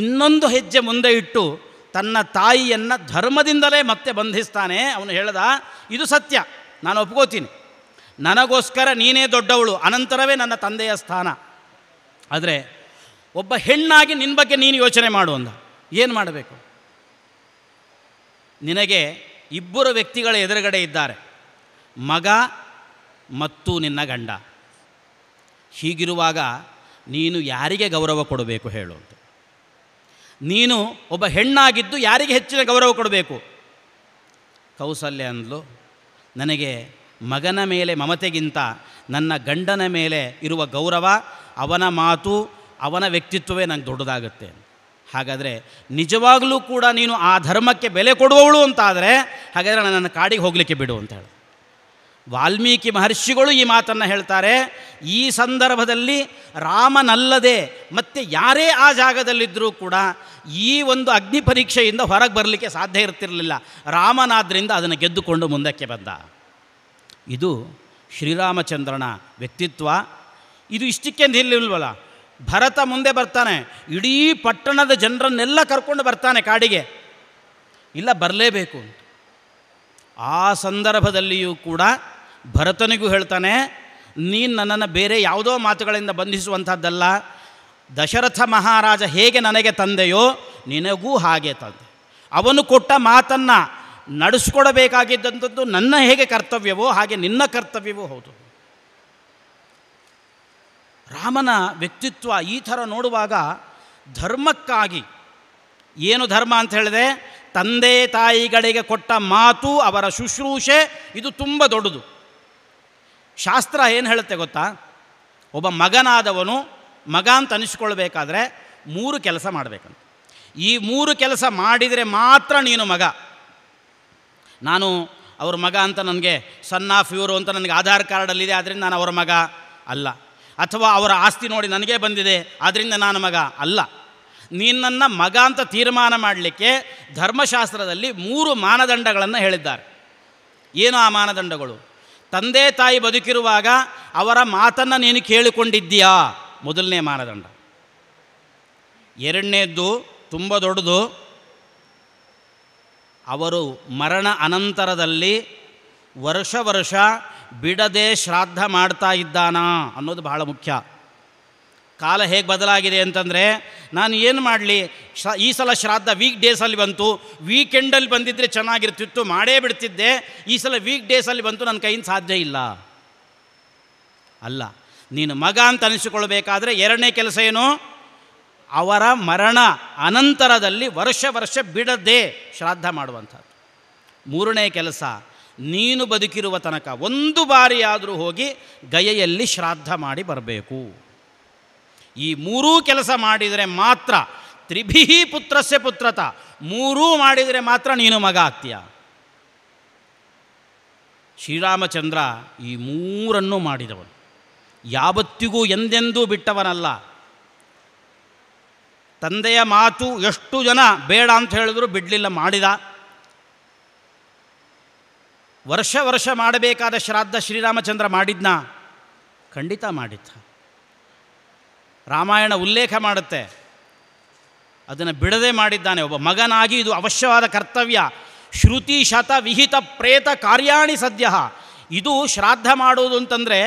ಇನ್ನೊಂದು ಹೆಜ್ಜೆ ಮುಂದೆ ಇಟ್ಟು ತನ್ನ ತಾಯಿಯನ್ನು ಧರ್ಮದಿಂದಲೇ ಮತ್ತೆ ಬಂಧಿಸ್ತಾನೆ ಅವನು ಹೇಳ್ದ ಇದು ಸತ್ಯ ನಾನು ಒಪ್ಕೋತೀನಿ ನನಗೋಸ್ಕರ ನೀನೇ ದೊಡ್ಡವಳು ಅನಂತರವೇ ನನ್ನ ತಂದೆಯ ಸ್ಥಾನ ಆದರೆ ಒಬ್ಬ ಹೆಣ್ಣಾಗಿ ನಿನ್ನ ಬಗ್ಗೆ ನೀನು ಯೋಚನೆ ಮಾಡು ಏನು ಮಾಡಬೇಕು ನಿನಗೆ ಇಬ್ಬರು ವ್ಯಕ್ತಿಗಳ ಎದುರುಗಡೆ ಇದ್ದಾರೆ ಮಗ ಮತ್ತು ನಿನ್ನ ಗಂಡ ಹೀಗಿರುವಾಗ ನೀನು ಯಾರಿಗೆ ಗೌರವ ಕೊಡಬೇಕು ಹೇಳು ನೀನು ಒಬ್ಬ ಹೆಣ್ಣಾಗಿದ್ದು ಯಾರಿಗೆ ಹೆಚ್ಚಿನ ಗೌರವ ಕೊಡಬೇಕು ಕೌಸಲ್ಯ ಅಂದಲು ನನಗೆ ಮಗನ ಮೇಲೆ ಮಮತೆಗಿಂತ ನನ್ನ ಗಂಡನ ಮೇಲೆ ಇರುವ ಗೌರವ ಅವನ ಮಾತು ಅವನ ವ್ಯಕ್ತಿತ್ವವೇ ನನಗೆ ದೊಡ್ಡದಾಗುತ್ತೆ ಹಾಗಾದರೆ ನಿಜವಾಗಲೂ ಕೂಡ ನೀನು ಆ ಧರ್ಮಕ್ಕೆ ಬೆಲೆ ಕೊಡುವವಳು ಅಂತಾದರೆ ಹಾಗಾದರೆ ನನ್ನ ಕಾಡಿಗೆ ಹೋಗಲಿಕ್ಕೆ ಬಿಡು ಅಂತ ಹೇಳಿ ವಾಲ್ಮೀಕಿ ಮಹರ್ಷಿಗಳು ಈ ಮಾತನ್ನು ಹೇಳ್ತಾರೆ ಈ ಸಂದರ್ಭದಲ್ಲಿ ರಾಮನಲ್ಲದೆ ಮತ್ತೆ ಯಾರೇ ಆ ಜಾಗದಲ್ಲಿದ್ದರೂ ಕೂಡ ಈ ಒಂದು ಅಗ್ನಿ ಪರೀಕ್ಷೆಯಿಂದ ಹೊರಗೆ ಬರಲಿಕ್ಕೆ ಸಾಧ್ಯ ಇರ್ತಿರಲಿಲ್ಲ ರಾಮನಾದ್ರಿಂದ ಅದನ್ನು ಗೆದ್ದುಕೊಂಡು ಮುಂದಕ್ಕೆ ಬಂದ ಇದು ಶ್ರೀರಾಮಚಂದ್ರನ ವ್ಯಕ್ತಿತ್ವ ಇದು ಇಷ್ಟಕ್ಕೆ ಇಲ್ಲಿಲ್ವಲ್ಲ ಭರತ ಮುಂದೆ ಬರ್ತಾನೆ ಇಡೀ ಪಟ್ಟಣದ ಜನರನ್ನೆಲ್ಲ ಕರ್ಕೊಂಡು ಬರ್ತಾನೆ ಕಾಡಿಗೆ ಇಲ್ಲ ಬರಲೇಬೇಕು ಅಂತ ಆ ಸಂದರ್ಭದಲ್ಲಿಯೂ ಕೂಡ ಭರತನಿಗೂ ಹೇಳ್ತಾನೆ ನೀನು ನನ್ನನ್ನು ಬೇರೆ ಯಾವುದೋ ಮಾತುಗಳಿಂದ ಬಂಧಿಸುವಂಥದ್ದಲ್ಲ ದಶರಥ ಮಹಾರಾಜ ಹೇಗೆ ನನಗೆ ತಂದೆಯೋ ನಿನಗೂ ಹಾಗೆ ತಂದೆ ಅವನು ಕೊಟ್ಟ ಮಾತನ್ನು ನಡೆಸ್ಕೊಡಬೇಕಾಗಿದ್ದಂಥದ್ದು ನನ್ನ ಹೇಗೆ ಕರ್ತವ್ಯವೋ ಹಾಗೆ ನಿನ್ನ ಕರ್ತವ್ಯವೋ ಹೌದು ರಾಮನ ವ್ಯಕ್ತಿತ್ವ ಈ ಥರ ನೋಡುವಾಗ ಧರ್ಮಕ್ಕಾಗಿ ಏನು ಧರ್ಮ ಅಂತ ಹೇಳಿದೆ ತಂದೆ ತಾಯಿಗಳಿಗೆ ಕೊಟ್ಟ ಮಾತು ಅವರ ಶುಶ್ರೂಷೆ ಇದು ತುಂಬ ದೊಡ್ಡದು ಶಾಸ್ತ್ರ ಏನು ಹೇಳುತ್ತೆ ಗೊತ್ತಾ ಒಬ್ಬ ಮಗನಾದವನು ಮಗ ಅಂತ ಅನಿಸ್ಕೊಳ್ಬೇಕಾದ್ರೆ ಮೂರು ಕೆಲಸ ಮಾಡಬೇಕಂತ ಈ ಮೂರು ಕೆಲಸ ಮಾಡಿದರೆ ಮಾತ್ರ ನೀನು ಮಗ ನಾನು ಅವ್ರ ಮಗ ಅಂತ ನನಗೆ ಸನ್ ಆಫ್ ಇವರು ಅಂತ ನನಗೆ ಆಧಾರ್ ಕಾರ್ಡಲ್ಲಿದೆ ಆದ್ದರಿಂದ ನಾನು ಅವರ ಮಗ ಅಲ್ಲ ಅಥವಾ ಅವರ ಆಸ್ತಿ ನೋಡಿ ನನಗೆ ಬಂದಿದೆ ಆದ್ದರಿಂದ ನಾನು ಮಗ ಅಲ್ಲ ನಿನ್ನನ್ನು ಮಗ ಅಂತ ತೀರ್ಮಾನ ಮಾಡಲಿಕ್ಕೆ ಧರ್ಮಶಾಸ್ತ್ರದಲ್ಲಿ ಮೂರು ಮಾನದಂಡಗಳನ್ನು ಹೇಳಿದ್ದಾರೆ ಏನು ಆ ಮಾನದಂಡಗಳು ತಂದೆ ತಾಯಿ ಬದುಕಿರುವಾಗ ಅವರ ಮಾತನ್ನು ನೀನು ಕೇಳಿಕೊಂಡಿದ್ದೀಯಾ ಮೊದಲನೇ ಮಾನದಂಡ ಎರಡನೇದ್ದು ತುಂಬ ದೊಡ್ಡದು ಅವರು ಮರಣ ಅನಂತರದಲ್ಲಿ ವರ್ಷ ವರ್ಷ ಬಿಡದೆ ಶ್ರಾದ್ದ ಮಾಡ್ತಾ ಇದ್ದಾನಾ ಅನ್ನೋದು ಬಹಳ ಮುಖ್ಯ ಕಾಲ ಹೇಗೆ ಬದಲಾಗಿದೆ ಅಂತಂದರೆ ನಾನು ಏನು ಮಾಡಲಿ ಶ್ರ ಈ ಸಲ ಶ್ರಾದ್ದ ವೀಕ್ ಡೇಸಲ್ಲಿ ಬಂತು ವೀಕೆಂಡಲ್ಲಿ ಬಂದಿದ್ದರೆ ಚೆನ್ನಾಗಿರ್ತಿತ್ತು ಮಾಡೇ ಬಿಡ್ತಿದ್ದೆ ಈ ಸಲ ವೀಕ್ ಡೇಸಲ್ಲಿ ಬಂತು ನನ್ನ ಕೈಯಿಂದ ಸಾಧ್ಯ ಇಲ್ಲ ಅಲ್ಲ ನೀನು ಮಗ ಅಂತ ಅನಿಸಿಕೊಳ್ಬೇಕಾದ್ರೆ ಎರಡನೇ ಕೆಲಸ ಏನು ಅವರ ಮರಣ ಅನಂತರದಲ್ಲಿ ವರ್ಷ ವರ್ಷ ಬಿಡದೆ ಶ್ರಾದ್ದ ಮಾಡುವಂಥದ್ದು ಮೂರನೇ ಕೆಲಸ ನೀನು ಬದುಕಿರುವ ತನಕ ಒಂದು ಬಾರಿಯಾದರೂ ಹೋಗಿ ಗಯೆಯಲ್ಲಿ ಶ್ರಾದ್ದ ಮಾಡಿ ಬರಬೇಕು ಈ ಮೂರೂ ಕೆಲಸ ಮಾಡಿದರೆ ಮಾತ್ರ ತ್ರಿಭಿಹಿ ಪುತ್ರಸ್ಯ ಪುತ್ರತ ಮೂರೂ ಮಾಡಿದರೆ ಮಾತ್ರ ನೀನು ಮಗ ಆಗ್ತೀಯ ಶ್ರೀರಾಮಚಂದ್ರ ಈ ಮೂರನ್ನು ಮಾಡಿದವನು ಯಾವತ್ತಿಗೂ ಎಂದೆಂದೂ ಬಿಟ್ಟವನಲ್ಲ ತಂದೆಯ ಮಾತು ಎಷ್ಟು ಜನ ಬೇಡ ಅಂತ ಹೇಳಿದ್ರು ಬಿಡಲಿಲ್ಲ ಮಾಡಿದ ವರ್ಷ ವರ್ಷ ಮಾಡಬೇಕಾದ ಶ್ರಾದ್ದ ಶ್ರೀರಾಮಚಂದ್ರ ಮಾಡಿದ್ನ ಖಂಡಿತ ಮಾಡಿದ್ದ ರಾಮಾಯಣ ಉಲ್ಲೇಖ ಮಾಡುತ್ತೆ ಅದನ್ನು ಬಿಡದೆ ಮಾಡಿದ್ದಾನೆ ಒಬ್ಬ ಮಗನಾಗಿ ಇದು ಅವಶ್ಯವಾದ ಕರ್ತವ್ಯ ಶ್ರುತಿ ಶತ ವಿಹಿತ ಪ್ರೇತ ಕಾರ್ಯಾಣಿ ಸದ್ಯ ಇದು ಶ್ರಾದ್ದ ಮಾಡುವುದು ಅಂತಂದರೆ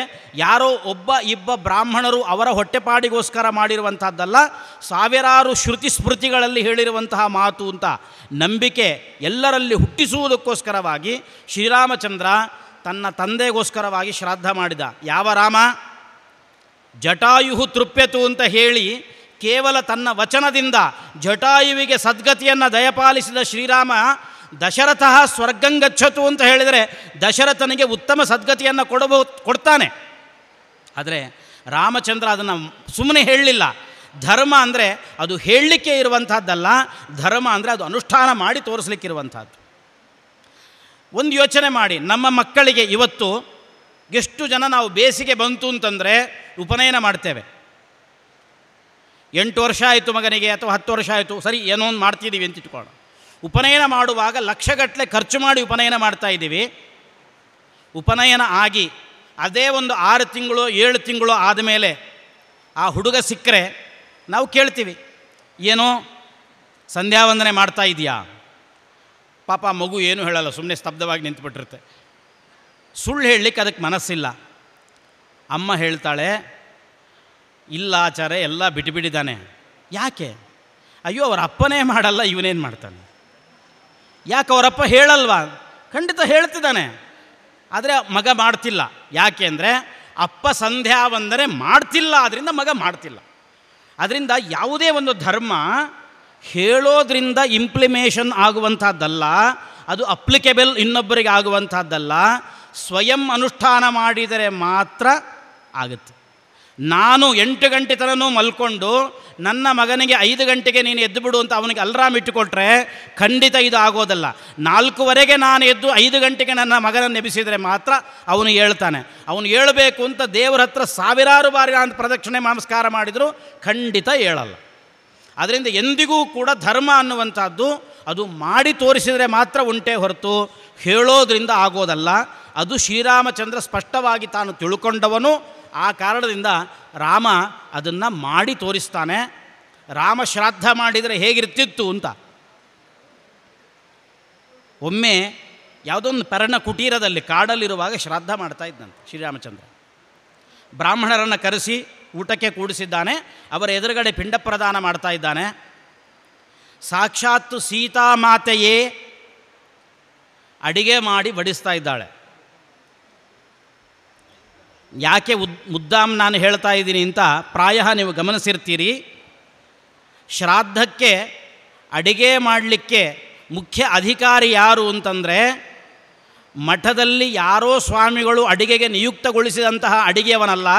ಯಾರೋ ಒಬ್ಬ ಇಬ್ಬ ಬ್ರಾಹ್ಮಣರು ಅವರ ಹೊಟ್ಟೆಪಾಡಿಗೋಸ್ಕರ ಮಾಡಿರುವಂಥದ್ದಲ್ಲ ಸಾವಿರಾರು ಶ್ರುತಿ ಸ್ಮೃತಿಗಳಲ್ಲಿ ಹೇಳಿರುವಂತಹ ಮಾತು ಅಂತ ನಂಬಿಕೆ ಎಲ್ಲರಲ್ಲಿ ಹುಟ್ಟಿಸುವುದಕ್ಕೋಸ್ಕರವಾಗಿ ಶ್ರೀರಾಮಚಂದ್ರ ತನ್ನ ತಂದೆಗೋಸ್ಕರವಾಗಿ ಶ್ರಾದ್ದ ಮಾಡಿದ ಯಾವ ರಾಮ ಜಟಾಯು ತೃಪ್ಯತು ಅಂತ ಹೇಳಿ ಕೇವಲ ತನ್ನ ವಚನದಿಂದ ಜಟಾಯುವಿಗೆ ಸದ್ಗತಿಯನ್ನು ದಯಪಾಲಿಸಿದ ಶ್ರೀರಾಮ ದಶರಥ ಸ್ವರ್ಗಂಗಚ್ಚತು ಅಂತ ಹೇಳಿದರೆ ದಶರಥನಿಗೆ ಉತ್ತಮ ಸದ್ಗತಿಯನ್ನು ಕೊಡಬಹುದು ಕೊಡ್ತಾನೆ ಆದರೆ ರಾಮಚಂದ್ರ ಅದನ್ನು ಸುಮ್ಮನೆ ಹೇಳಲಿಲ್ಲ ಧರ್ಮ ಅಂದರೆ ಅದು ಹೇಳಲಿಕ್ಕೆ ಇರುವಂಥದ್ದಲ್ಲ ಧರ್ಮ ಅಂದರೆ ಅದು ಅನುಷ್ಠಾನ ಮಾಡಿ ತೋರಿಸ್ಲಿಕ್ಕಿರುವಂಥದ್ದು ಒಂದು ಯೋಚನೆ ಮಾಡಿ ನಮ್ಮ ಮಕ್ಕಳಿಗೆ ಇವತ್ತು ಎಷ್ಟು ಜನ ನಾವು ಬೇಸಿಗೆ ಬಂತು ಅಂತಂದರೆ ಉಪನಯನ ಮಾಡ್ತೇವೆ ಎಂಟು ವರ್ಷ ಆಯಿತು ಮಗನಿಗೆ ಅಥವಾ ಹತ್ತು ವರ್ಷ ಆಯಿತು ಸರಿ ಏನೋ ಒಂದು ಮಾಡ್ತಿದ್ದೀವಿ ಅಂತ ಇಟ್ಕೊಳ್ಳೋಣ ಉಪನಯನ ಮಾಡುವಾಗ ಲಕ್ಷಗಟ್ಟಲೆ ಖರ್ಚು ಮಾಡಿ ಉಪನಯನ ಮಾಡ್ತಾ ಇದ್ದೀವಿ ಉಪನಯನ ಆಗಿ ಅದೇ ಒಂದು ಆರು ತಿಂಗಳು ಏಳು ತಿಂಗಳು ಆದಮೇಲೆ ಆ ಹುಡುಗ ಸಿಕ್ಕರೆ ನಾವು ಕೇಳ್ತೀವಿ ಏನೋ ಸಂಧ್ಯಾವಂದನೆ ಮಾಡ್ತಾ ಇದೆಯಾ ಪಾಪ ಮಗು ಏನು ಹೇಳಲ್ಲ ಸುಮ್ಮನೆ ಸ್ತಬ್ಧವಾಗಿ ನಿಂತುಬಿಟ್ಟಿರುತ್ತೆ ಸುಳ್ಳು ಹೇಳಲಿಕ್ಕೆ ಅದಕ್ಕೆ ಮನಸ್ಸಿಲ್ಲ ಅಮ್ಮ ಹೇಳ್ತಾಳೆ ಇಲ್ಲ ಆಚಾರೇ ಎಲ್ಲ ಬಿಟ್ಟುಬಿಟ್ಟಿದ್ದಾನೆ ಯಾಕೆ ಅಯ್ಯೋ ಅವರ ಅಪ್ಪನೇ ಮಾಡಲ್ಲ ಇವನೇನು ಮಾಡ್ತಾನೆ ಯಾಕೆ ಅವರಪ್ಪ ಹೇಳಲ್ವಾ ಖಂಡಿತ ಹೇಳ್ತಿದ್ದಾನೆ ಆದರೆ ಮಗ ಮಾಡ್ತಿಲ್ಲ ಅಂದರೆ ಅಪ್ಪ ಸಂಧ್ಯಾ ಬಂದರೆ ಮಾಡ್ತಿಲ್ಲ ಅದರಿಂದ ಮಗ ಮಾಡ್ತಿಲ್ಲ ಅದರಿಂದ ಯಾವುದೇ ಒಂದು ಧರ್ಮ ಹೇಳೋದ್ರಿಂದ ಇಂಪ್ಲಿಮೇಷನ್ ಆಗುವಂಥದ್ದಲ್ಲ ಅದು ಅಪ್ಲಿಕೇಬಲ್ ಇನ್ನೊಬ್ಬರಿಗೆ ಆಗುವಂಥದ್ದಲ್ಲ ಸ್ವಯಂ ಅನುಷ್ಠಾನ ಮಾಡಿದರೆ ಮಾತ್ರ ಆಗುತ್ತೆ ನಾನು ಎಂಟು ಗಂಟೆ ತರನೂ ಮಲ್ಕೊಂಡು ನನ್ನ ಮಗನಿಗೆ ಐದು ಗಂಟೆಗೆ ನೀನು ಎದ್ದು ಬಿಡು ಅಂತ ಅವನಿಗೆ ಅಲ್ರಾಮ್ ಇಟ್ಟುಕೊಟ್ರೆ ಖಂಡಿತ ಇದು ಆಗೋದಲ್ಲ ನಾಲ್ಕುವರೆಗೆ ನಾನು ಎದ್ದು ಐದು ಗಂಟೆಗೆ ನನ್ನ ಮಗನನ್ನು ನೆಬಿಸಿದರೆ ಮಾತ್ರ ಅವನು ಹೇಳ್ತಾನೆ ಅವನು ಹೇಳಬೇಕು ಅಂತ ದೇವರ ಹತ್ರ ಸಾವಿರಾರು ಬಾರಿ ನಾನು ಪ್ರದಕ್ಷಿಣೆ ನಮಸ್ಕಾರ ಮಾಡಿದರೂ ಖಂಡಿತ ಹೇಳಲ್ಲ ಅದರಿಂದ ಎಂದಿಗೂ ಕೂಡ ಧರ್ಮ ಅನ್ನುವಂಥದ್ದು ಅದು ಮಾಡಿ ತೋರಿಸಿದರೆ ಮಾತ್ರ ಉಂಟೆ ಹೊರತು ಹೇಳೋದ್ರಿಂದ ಆಗೋದಲ್ಲ ಅದು ಶ್ರೀರಾಮಚಂದ್ರ ಸ್ಪಷ್ಟವಾಗಿ ತಾನು ತಿಳ್ಕೊಂಡವನು ಆ ಕಾರಣದಿಂದ ರಾಮ ಅದನ್ನು ಮಾಡಿ ತೋರಿಸ್ತಾನೆ ರಾಮ ಶ್ರಾದ್ದ ಮಾಡಿದರೆ ಹೇಗಿರ್ತಿತ್ತು ಅಂತ ಒಮ್ಮೆ ಯಾವುದೊಂದು ಪರ್ಣ ಕುಟೀರದಲ್ಲಿ ಕಾಡಲ್ಲಿರುವಾಗ ಶ್ರಾದ್ದ ಮಾಡ್ತಾ ಇದ್ದಂತೆ ಶ್ರೀರಾಮಚಂದ್ರ ಬ್ರಾಹ್ಮಣರನ್ನು ಕರೆಸಿ ಊಟಕ್ಕೆ ಕೂಡಿಸಿದ್ದಾನೆ ಅವರ ಎದುರುಗಡೆ ಪಿಂಡ ಪ್ರದಾನ ಮಾಡ್ತಾ ಇದ್ದಾನೆ ಸಾಕ್ಷಾತ್ತು ಸೀತಾಮಾತೆಯೇ ಅಡಿಗೆ ಮಾಡಿ ಬಡಿಸ್ತಾ ಇದ್ದಾಳೆ ಯಾಕೆ ಉದ್ ಮುದ್ದಾಮ್ ನಾನು ಹೇಳ್ತಾ ಇದ್ದೀನಿ ಅಂತ ಪ್ರಾಯ ನೀವು ಗಮನಿಸಿರ್ತೀರಿ ಶ್ರಾದ್ದಕ್ಕೆ ಅಡಿಗೆ ಮಾಡಲಿಕ್ಕೆ ಮುಖ್ಯ ಅಧಿಕಾರಿ ಯಾರು ಅಂತಂದರೆ ಮಠದಲ್ಲಿ ಯಾರೋ ಸ್ವಾಮಿಗಳು ಅಡಿಗೆಗೆ ನಿಯುಕ್ತಗೊಳಿಸಿದಂತಹ ಅಡಿಗೆಯವನಲ್ಲ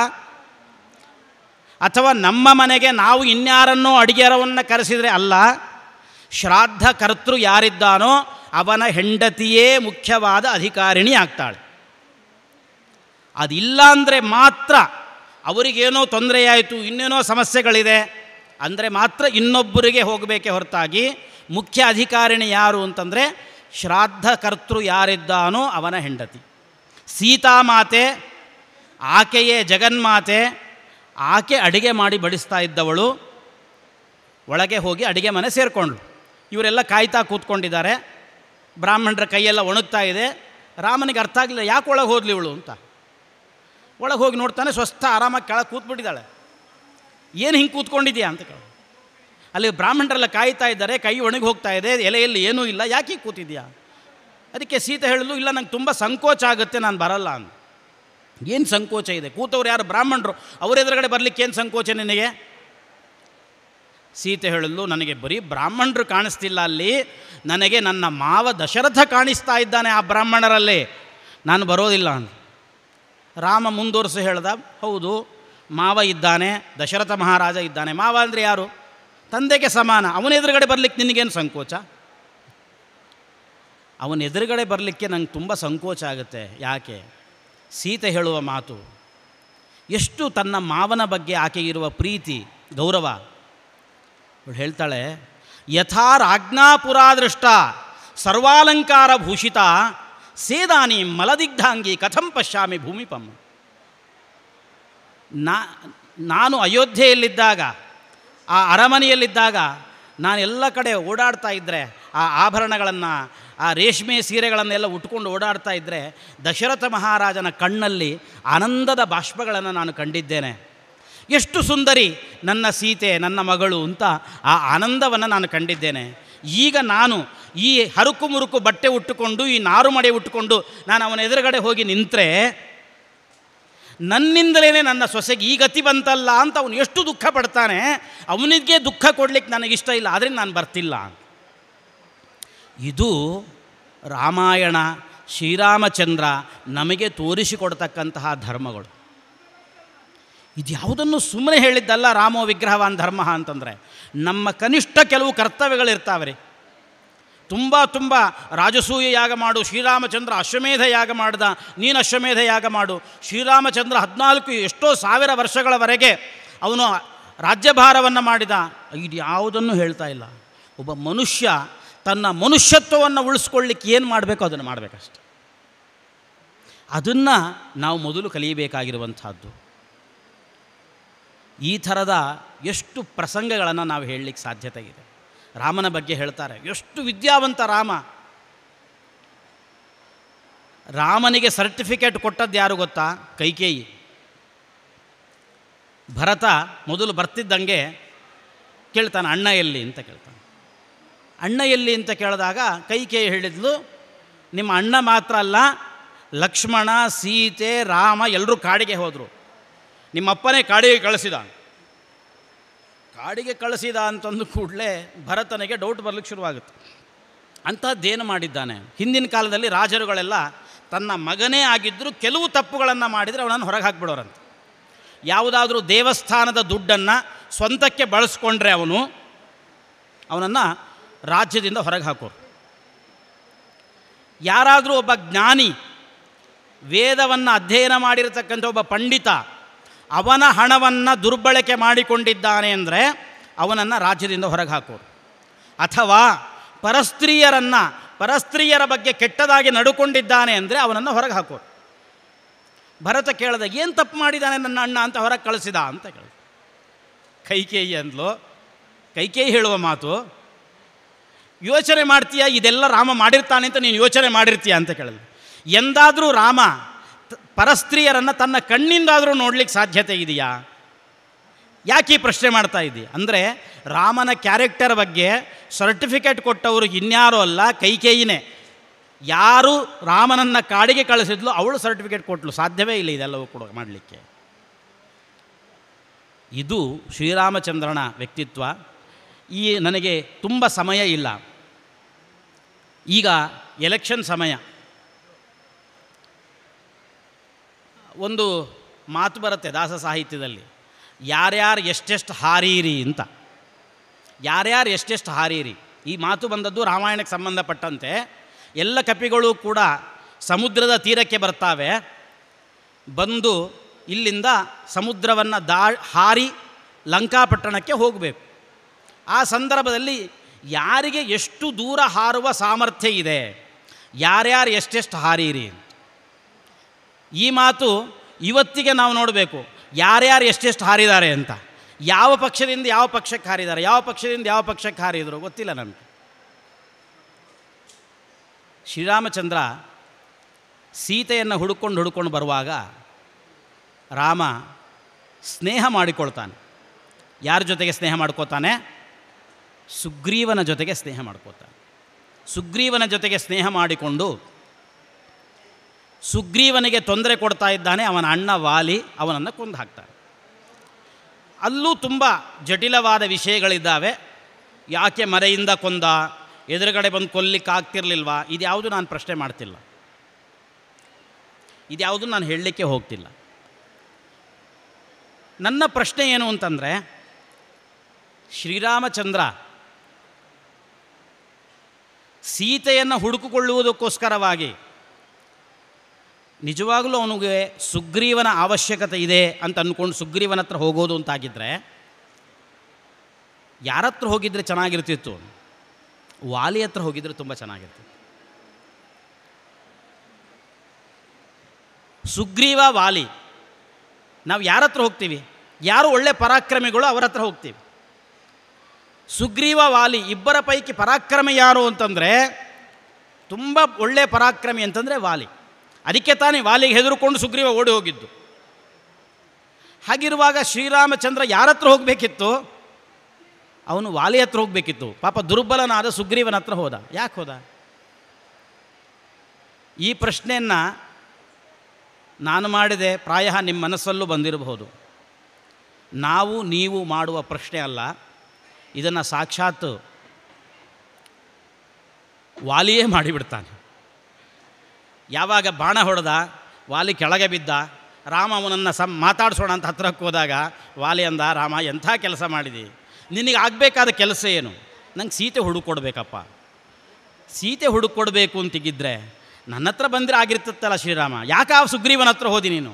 ಅಥವಾ ನಮ್ಮ ಮನೆಗೆ ನಾವು ಇನ್ಯಾರನ್ನೋ ಅಡಿಗೆಯರವನ್ನು ಕರೆಸಿದರೆ ಅಲ್ಲ ಶ್ರಾದ್ದ ಕರ್ತೃ ಯಾರಿದ್ದಾನೋ ಅವನ ಹೆಂಡತಿಯೇ ಮುಖ್ಯವಾದ ಅಧಿಕಾರಿಣಿ ಆಗ್ತಾಳೆ ಅದಿಲ್ಲ ಅಂದರೆ ಮಾತ್ರ ಅವರಿಗೇನೋ ತೊಂದರೆಯಾಯಿತು ಇನ್ನೇನೋ ಸಮಸ್ಯೆಗಳಿದೆ ಅಂದರೆ ಮಾತ್ರ ಇನ್ನೊಬ್ಬರಿಗೆ ಹೋಗಬೇಕೆ ಹೊರತಾಗಿ ಮುಖ್ಯ ಅಧಿಕಾರಿಣಿ ಯಾರು ಅಂತಂದರೆ ಶ್ರಾದ್ದಕರ್ತೃ ಯಾರಿದ್ದಾನೋ ಅವನ ಹೆಂಡತಿ ಸೀತಾಮಾತೆ ಆಕೆಯೇ ಜಗನ್ಮಾತೆ ಆಕೆ ಅಡಿಗೆ ಮಾಡಿ ಬಡಿಸ್ತಾ ಇದ್ದವಳು ಒಳಗೆ ಹೋಗಿ ಅಡಿಗೆ ಮನೆ ಸೇರಿಕೊಂಡ್ಳು ಇವರೆಲ್ಲ ಕಾಯ್ತಾ ಕೂತ್ಕೊಂಡಿದ್ದಾರೆ ಬ್ರಾಹ್ಮಣರ ಕೈಯೆಲ್ಲ ಒಣಗ್ತಾ ಇದೆ ರಾಮನಿಗೆ ಅರ್ಥ ಆಗಲಿಲ್ಲ ಯಾಕೆ ಒಳಗೆ ಹೋದ್ಲಿವಳು ಇವಳು ಅಂತ ಒಳಗೆ ಹೋಗಿ ನೋಡ್ತಾನೆ ಸ್ವಸ್ಥ ಆರಾಮಾಗಿ ಕೆಳಗೆ ಕೂತ್ಬಿಟ್ಟಿದ್ದಾಳೆ ಏನು ಹಿಂಗೆ ಕೂತ್ಕೊಂಡಿದ್ಯಾ ಅಂತ ಕೇಳ ಅಲ್ಲಿ ಬ್ರಾಹ್ಮಣರೆಲ್ಲ ಕಾಯ್ತಾ ಇದ್ದಾರೆ ಕೈ ಒಣಗಿ ಹೋಗ್ತಾ ಇದೆ ಎಲೆಯಲ್ಲಿ ಏನೂ ಇಲ್ಲ ಯಾಕೆ ಕೂತಿದ್ಯಾ ಅದಕ್ಕೆ ಸೀತೆ ಹೇಳಲು ಇಲ್ಲ ನಂಗೆ ತುಂಬ ಸಂಕೋಚ ಆಗುತ್ತೆ ನಾನು ಬರಲ್ಲ ಅಂತ ಏನು ಸಂಕೋಚ ಇದೆ ಕೂತವ್ರು ಯಾರು ಬ್ರಾಹ್ಮಣರು ಅವ್ರ ಎದುರುಗಡೆ ಬರಲಿಕ್ಕೆ ಏನು ಸಂಕೋಚ ನಿನಗೆ ಸೀತೆ ಹೇಳಲು ನನಗೆ ಬರೀ ಬ್ರಾಹ್ಮಣರು ಕಾಣಿಸ್ತಿಲ್ಲ ಅಲ್ಲಿ ನನಗೆ ನನ್ನ ಮಾವ ದಶರಥ ಕಾಣಿಸ್ತಾ ಇದ್ದಾನೆ ಆ ಬ್ರಾಹ್ಮಣರಲ್ಲಿ ನಾನು ಬರೋದಿಲ್ಲ ಅಂತ ರಾಮ ಮುಂದುವರಿಸಿ ಹೇಳ್ದ ಹೌದು ಮಾವ ಇದ್ದಾನೆ ದಶರಥ ಮಹಾರಾಜ ಇದ್ದಾನೆ ಮಾವ ಅಂದರೆ ಯಾರು ತಂದೆಗೆ ಸಮಾನ ಅವನ ಎದುರುಗಡೆ ಬರಲಿಕ್ಕೆ ನಿನಗೇನು ಸಂಕೋಚ ಅವನ ಎದುರುಗಡೆ ಬರಲಿಕ್ಕೆ ನಂಗೆ ತುಂಬ ಸಂಕೋಚ ಆಗುತ್ತೆ ಯಾಕೆ ಸೀತೆ ಹೇಳುವ ಮಾತು ಎಷ್ಟು ತನ್ನ ಮಾವನ ಬಗ್ಗೆ ಆಕೆ ಇರುವ ಪ್ರೀತಿ ಗೌರವ ಅವಳು ಹೇಳ್ತಾಳೆ ಯಥಾ ರಾಜ್ಞಾಪುರಾದೃಷ್ಟ ಸರ್ವಾಲಂಕಾರ ಭೂಷಿತ ಸೇದಾನಿ ಮಲದಿಗ್ಧಾಂಗಿ ಕಥಂ ಪಶ್ಯಾಮಿ ಭೂಮಿಪಂ ನಾ ನಾನು ಅಯೋಧ್ಯೆಯಲ್ಲಿದ್ದಾಗ ಆ ಅರಮನೆಯಲ್ಲಿದ್ದಾಗ ನಾನೆಲ್ಲ ಕಡೆ ಓಡಾಡ್ತಾ ಇದ್ದರೆ ಆ ಆಭರಣಗಳನ್ನು ಆ ರೇಷ್ಮೆ ಸೀರೆಗಳನ್ನೆಲ್ಲ ಉಟ್ಕೊಂಡು ಓಡಾಡ್ತಾ ಇದ್ದರೆ ದಶರಥ ಮಹಾರಾಜನ ಕಣ್ಣಲ್ಲಿ ಆನಂದದ ಬಾಷ್ಪಗಳನ್ನು ನಾನು ಕಂಡಿದ್ದೇನೆ ಎಷ್ಟು ಸುಂದರಿ ನನ್ನ ಸೀತೆ ನನ್ನ ಮಗಳು ಅಂತ ಆ ಆನಂದವನ್ನು ನಾನು ಕಂಡಿದ್ದೇನೆ ಈಗ ನಾನು ಈ ಹರುಕು ಮುರುಕು ಬಟ್ಟೆ ಉಟ್ಟುಕೊಂಡು ಈ ನಾರು ಮಡೆ ಉಟ್ಟುಕೊಂಡು ನಾನು ಅವನ ಎದುರುಗಡೆ ಹೋಗಿ ನಿಂತರೆ ನನ್ನಿಂದಲೇ ನನ್ನ ಸೊಸೆಗೆ ಈ ಗತಿ ಬಂತಲ್ಲ ಅಂತ ಅವನು ಎಷ್ಟು ದುಃಖ ಪಡ್ತಾನೆ ಅವನಿಗೆ ದುಃಖ ಕೊಡಲಿಕ್ಕೆ ನನಗಿಷ್ಟ ಇಲ್ಲ ಆದರೆ ನಾನು ಬರ್ತಿಲ್ಲ ಇದು ರಾಮಾಯಣ ಶ್ರೀರಾಮಚಂದ್ರ ನಮಗೆ ತೋರಿಸಿಕೊಡ್ತಕ್ಕಂತಹ ಧರ್ಮಗಳು ಇದ್ಯಾವುದನ್ನು ಸುಮ್ಮನೆ ಹೇಳಿದ್ದಲ್ಲ ರಾಮೋ ವಿಗ್ರಹವಾನ್ ಧರ್ಮ ಅಂತಂದರೆ ನಮ್ಮ ಕನಿಷ್ಠ ಕೆಲವು ಕರ್ತವ್ಯಗಳಿರ್ತಾವೆ ರೀ ತುಂಬ ತುಂಬ ರಾಜಸೂಯ ಯಾಗ ಮಾಡು ಶ್ರೀರಾಮಚಂದ್ರ ಅಶ್ವಮೇಧ ಯಾಗ ಮಾಡಿದ ನೀನು ಅಶ್ವಮೇಧ ಯಾಗ ಮಾಡು ಶ್ರೀರಾಮಚಂದ್ರ ಹದಿನಾಲ್ಕು ಎಷ್ಟೋ ಸಾವಿರ ವರ್ಷಗಳವರೆಗೆ ಅವನು ರಾಜ್ಯಭಾರವನ್ನು ಮಾಡಿದ ಇದು ಯಾವುದನ್ನು ಹೇಳ್ತಾ ಇಲ್ಲ ಒಬ್ಬ ಮನುಷ್ಯ ತನ್ನ ಮನುಷ್ಯತ್ವವನ್ನು ಉಳಿಸ್ಕೊಳ್ಳಿಕ್ಕೆ ಏನು ಮಾಡಬೇಕು ಅದನ್ನು ಮಾಡಬೇಕಷ್ಟೆ ಅದನ್ನು ನಾವು ಮೊದಲು ಕಲಿಯಬೇಕಾಗಿರುವಂಥದ್ದು ಈ ಥರದ ಎಷ್ಟು ಪ್ರಸಂಗಗಳನ್ನು ನಾವು ಹೇಳಲಿಕ್ಕೆ ಸಾಧ್ಯತೆ ಇದೆ ರಾಮನ ಬಗ್ಗೆ ಹೇಳ್ತಾರೆ ಎಷ್ಟು ವಿದ್ಯಾವಂತ ರಾಮ ರಾಮನಿಗೆ ಸರ್ಟಿಫಿಕೇಟ್ ಕೊಟ್ಟದ್ದು ಯಾರು ಗೊತ್ತಾ ಕೈಕೇಯಿ ಭರತ ಮೊದಲು ಬರ್ತಿದ್ದಂಗೆ ಕೇಳ್ತಾನೆ ಅಣ್ಣ ಎಲ್ಲಿ ಅಂತ ಕೇಳ್ತಾನೆ ಅಣ್ಣ ಎಲ್ಲಿ ಅಂತ ಕೇಳಿದಾಗ ಕೈಕೇಯಿ ಹೇಳಿದ್ಲು ನಿಮ್ಮ ಅಣ್ಣ ಮಾತ್ರ ಅಲ್ಲ ಲಕ್ಷ್ಮಣ ಸೀತೆ ರಾಮ ಎಲ್ಲರೂ ಕಾಡಿಗೆ ಹೋದರು ನಿಮ್ಮಪ್ಪನೇ ಕಾಡಿಗೆ ಕಳಿಸಿದ ಕಾಡಿಗೆ ಕಳಿಸಿದ ಅಂತಂದು ಕೂಡಲೇ ಭರತನಿಗೆ ಡೌಟ್ ಬರಲಿಕ್ಕೆ ಶುರುವಾಗುತ್ತೆ ಅಂಥದ್ದೇನು ಮಾಡಿದ್ದಾನೆ ಹಿಂದಿನ ಕಾಲದಲ್ಲಿ ರಾಜರುಗಳೆಲ್ಲ ತನ್ನ ಮಗನೇ ಆಗಿದ್ದರೂ ಕೆಲವು ತಪ್ಪುಗಳನ್ನು ಮಾಡಿದರೆ ಅವನನ್ನು ಹೊರಗೆ ಹಾಕ್ಬಿಡೋರಂತೆ ಯಾವುದಾದ್ರೂ ದೇವಸ್ಥಾನದ ದುಡ್ಡನ್ನು ಸ್ವಂತಕ್ಕೆ ಬಳಸ್ಕೊಂಡ್ರೆ ಅವನು ಅವನನ್ನು ರಾಜ್ಯದಿಂದ ಹೊರಗೆ ಹಾಕೋರು ಯಾರಾದರೂ ಒಬ್ಬ ಜ್ಞಾನಿ ವೇದವನ್ನು ಅಧ್ಯಯನ ಮಾಡಿರತಕ್ಕಂಥ ಒಬ್ಬ ಪಂಡಿತ ಅವನ ಹಣವನ್ನು ದುರ್ಬಳಕೆ ಮಾಡಿಕೊಂಡಿದ್ದಾನೆ ಅಂದರೆ ಅವನನ್ನು ರಾಜ್ಯದಿಂದ ಹೊರಗೆ ಹಾಕೋರು ಅಥವಾ ಪರಸ್ತ್ರೀಯರನ್ನು ಪರಸ್ತ್ರೀಯರ ಬಗ್ಗೆ ಕೆಟ್ಟದಾಗಿ ನಡುಕೊಂಡಿದ್ದಾನೆ ಅಂದರೆ ಅವನನ್ನು ಹೊರಗೆ ಹಾಕೋರು ಭರತ ಕೇಳಿದ ಏನು ತಪ್ಪು ಮಾಡಿದ್ದಾನೆ ನನ್ನ ಅಣ್ಣ ಅಂತ ಹೊರಗೆ ಕಳಿಸಿದ ಅಂತ ಕೇಳಿದ ಕೈಕೇಯಿ ಅಂದ್ಲು ಕೈಕೇಯಿ ಹೇಳುವ ಮಾತು ಯೋಚನೆ ಮಾಡ್ತೀಯಾ ಇದೆಲ್ಲ ರಾಮ ಮಾಡಿರ್ತಾನೆ ಅಂತ ನೀನು ಯೋಚನೆ ಮಾಡಿರ್ತೀಯ ಅಂತ ಕೇಳಿದ್ರು ಎಂದಾದರೂ ರಾಮ ಪರಸ್ತ್ರೀಯರನ್ನು ತನ್ನ ಕಣ್ಣಿಂದಾದರೂ ನೋಡಲಿಕ್ಕೆ ಸಾಧ್ಯತೆ ಇದೆಯಾ ಯಾಕೆ ಈ ಪ್ರಶ್ನೆ ಮಾಡ್ತಾ ಇದ್ದಿ ಅಂದರೆ ರಾಮನ ಕ್ಯಾರೆಕ್ಟರ್ ಬಗ್ಗೆ ಸರ್ಟಿಫಿಕೇಟ್ ಕೊಟ್ಟವರು ಇನ್ಯಾರೂ ಅಲ್ಲ ಕೈಕೇಯಿನೇ ಯಾರು ರಾಮನನ್ನು ಕಾಡಿಗೆ ಕಳಿಸಿದ್ಲು ಅವಳು ಸರ್ಟಿಫಿಕೇಟ್ ಕೊಟ್ಟಲು ಸಾಧ್ಯವೇ ಇಲ್ಲ ಇದೆಲ್ಲವೂ ಕೂಡ ಮಾಡಲಿಕ್ಕೆ ಇದು ಶ್ರೀರಾಮಚಂದ್ರನ ವ್ಯಕ್ತಿತ್ವ ಈ ನನಗೆ ತುಂಬ ಸಮಯ ಇಲ್ಲ ಈಗ ಎಲೆಕ್ಷನ್ ಸಮಯ ಒಂದು ಮಾತು ಬರುತ್ತೆ ದಾಸ ಸಾಹಿತ್ಯದಲ್ಲಿ ಯಾರ್ಯಾರು ಎಷ್ಟೆಷ್ಟು ಹಾರೀರಿ ಅಂತ ಯಾರ್ಯಾರು ಎಷ್ಟೆಷ್ಟು ಹಾರೀರಿ ಈ ಮಾತು ಬಂದದ್ದು ರಾಮಾಯಣಕ್ಕೆ ಸಂಬಂಧಪಟ್ಟಂತೆ ಎಲ್ಲ ಕಪಿಗಳು ಕೂಡ ಸಮುದ್ರದ ತೀರಕ್ಕೆ ಬರ್ತಾವೆ ಬಂದು ಇಲ್ಲಿಂದ ಸಮುದ್ರವನ್ನು ದಾ ಹಾರಿ ಲಂಕಾಪಟ್ಟಣಕ್ಕೆ ಹೋಗಬೇಕು ಆ ಸಂದರ್ಭದಲ್ಲಿ ಯಾರಿಗೆ ಎಷ್ಟು ದೂರ ಹಾರುವ ಸಾಮರ್ಥ್ಯ ಇದೆ ಯಾರ್ಯಾರು ಎಷ್ಟೆಷ್ಟು ಹಾರೀರಿ ಈ ಮಾತು ಇವತ್ತಿಗೆ ನಾವು ನೋಡಬೇಕು ಯಾರ್ಯಾರು ಎಷ್ಟೆಷ್ಟು ಹಾರಿದ್ದಾರೆ ಅಂತ ಯಾವ ಪಕ್ಷದಿಂದ ಯಾವ ಪಕ್ಷಕ್ಕೆ ಹಾರಿದ್ದಾರೆ ಯಾವ ಪಕ್ಷದಿಂದ ಯಾವ ಪಕ್ಷಕ್ಕೆ ಹಾರಿದರು ಗೊತ್ತಿಲ್ಲ ನನಗೆ ಶ್ರೀರಾಮಚಂದ್ರ ಸೀತೆಯನ್ನು ಹುಡುಕೊಂಡು ಹುಡುಕೊಂಡು ಬರುವಾಗ ರಾಮ ಸ್ನೇಹ ಮಾಡಿಕೊಳ್ತಾನೆ ಯಾರ ಜೊತೆಗೆ ಸ್ನೇಹ ಮಾಡ್ಕೋತಾನೆ ಸುಗ್ರೀವನ ಜೊತೆಗೆ ಸ್ನೇಹ ಮಾಡ್ಕೋತಾನೆ ಸುಗ್ರೀವನ ಜೊತೆಗೆ ಸ್ನೇಹ ಮಾಡಿಕೊಂಡು ಸುಗ್ರೀವನಿಗೆ ತೊಂದರೆ ಕೊಡ್ತಾ ಇದ್ದಾನೆ ಅವನ ಅಣ್ಣ ವಾಲಿ ಅವನನ್ನು ಕೊಂದು ಹಾಕ್ತಾನೆ ಅಲ್ಲೂ ತುಂಬ ಜಟಿಲವಾದ ವಿಷಯಗಳಿದ್ದಾವೆ ಯಾಕೆ ಮರೆಯಿಂದ ಕೊಂದ ಎದುರುಗಡೆ ಬಂದು ಕೊಲ್ಲಿಕ್ಕೆ ಆಗ್ತಿರ್ಲಿಲ್ವಾ ಇದ್ಯಾವುದು ನಾನು ಪ್ರಶ್ನೆ ಮಾಡ್ತಿಲ್ಲ ಇದ್ಯಾವುದು ನಾನು ಹೇಳಲಿಕ್ಕೆ ಹೋಗ್ತಿಲ್ಲ ನನ್ನ ಪ್ರಶ್ನೆ ಏನು ಅಂತಂದರೆ ಶ್ರೀರಾಮಚಂದ್ರ ಸೀತೆಯನ್ನು ಹುಡುಕಿಕೊಳ್ಳುವುದಕ್ಕೋಸ್ಕರವಾಗಿ ನಿಜವಾಗಲೂ ಅವನಿಗೆ ಸುಗ್ರೀವನ ಅವಶ್ಯಕತೆ ಇದೆ ಅಂತ ಅಂದ್ಕೊಂಡು ಸುಗ್ರೀವನ ಹತ್ರ ಹೋಗೋದು ಅಂತಾಗಿದ್ದರೆ ಯಾರತ್ರ ಹೋಗಿದ್ರೆ ಚೆನ್ನಾಗಿರ್ತಿತ್ತು ವಾಲಿ ಹತ್ರ ಹೋಗಿದ್ರೆ ತುಂಬ ಚೆನ್ನಾಗಿರ್ತಿತ್ತು ಸುಗ್ರೀವ ವಾಲಿ ನಾವು ಯಾರತ್ರ ಹೋಗ್ತೀವಿ ಯಾರು ಒಳ್ಳೆ ಪರಾಕ್ರಮಿಗಳು ಅವರ ಹತ್ರ ಹೋಗ್ತೀವಿ ಸುಗ್ರೀವ ವಾಲಿ ಇಬ್ಬರ ಪೈಕಿ ಪರಾಕ್ರಮಿ ಯಾರು ಅಂತಂದರೆ ತುಂಬ ಒಳ್ಳೆ ಪರಾಕ್ರಮಿ ಅಂತಂದರೆ ವಾಲಿ ಅದಕ್ಕೆ ತಾನೇ ವಾಲಿಗೆ ಹೆದರುಕೊಂಡು ಸುಗ್ರೀವ ಓಡಿ ಹೋಗಿದ್ದು ಹಾಗಿರುವಾಗ ಶ್ರೀರಾಮಚಂದ್ರ ಯಾರ ಹತ್ರ ಹೋಗಬೇಕಿತ್ತು ಅವನು ವಾಲಿ ಹತ್ರ ಹೋಗಬೇಕಿತ್ತು ಪಾಪ ದುರ್ಬಲನಾದ ಸುಗ್ರೀವನ ಹತ್ರ ಹೋದ ಯಾಕೆ ಹೋದ ಈ ಪ್ರಶ್ನೆಯನ್ನು ನಾನು ಮಾಡಿದೆ ಪ್ರಾಯ ನಿಮ್ಮ ಮನಸ್ಸಲ್ಲೂ ಬಂದಿರಬಹುದು ನಾವು ನೀವು ಮಾಡುವ ಪ್ರಶ್ನೆ ಅಲ್ಲ ಇದನ್ನು ಸಾಕ್ಷಾತ್ ವಾಲಿಯೇ ಮಾಡಿಬಿಡ್ತಾನೆ ಯಾವಾಗ ಬಾಣ ಹೊಡೆದ ವಾಲಿ ಕೆಳಗೆ ಬಿದ್ದ ರಾಮ ಅವನನ್ನು ಸಮ್ ಮಾತಾಡಿಸೋಣ ಅಂತ ಹತ್ರಕ್ಕೆ ಹೋದಾಗ ವಾಲಿ ಅಂದ ರಾಮ ಎಂಥ ಕೆಲಸ ಮಾಡಿದೆ ನಿನಗೆ ಆಗಬೇಕಾದ ಕೆಲಸ ಏನು ನಂಗೆ ಸೀತೆ ಹುಡುಕೊಡ್ಬೇಕಪ್ಪ ಸೀತೆ ಹುಡುಕೊಡ್ಬೇಕು ಅಂತಿಗಿದ್ರೆ ನನ್ನ ಹತ್ರ ಬಂದರೆ ಆಗಿರ್ತತ್ತಲ್ಲ ಶ್ರೀರಾಮ ಯಾಕೆ ಆ ಸುಗ್ರೀವನ ಹತ್ರ ಹೋದಿ ನೀನು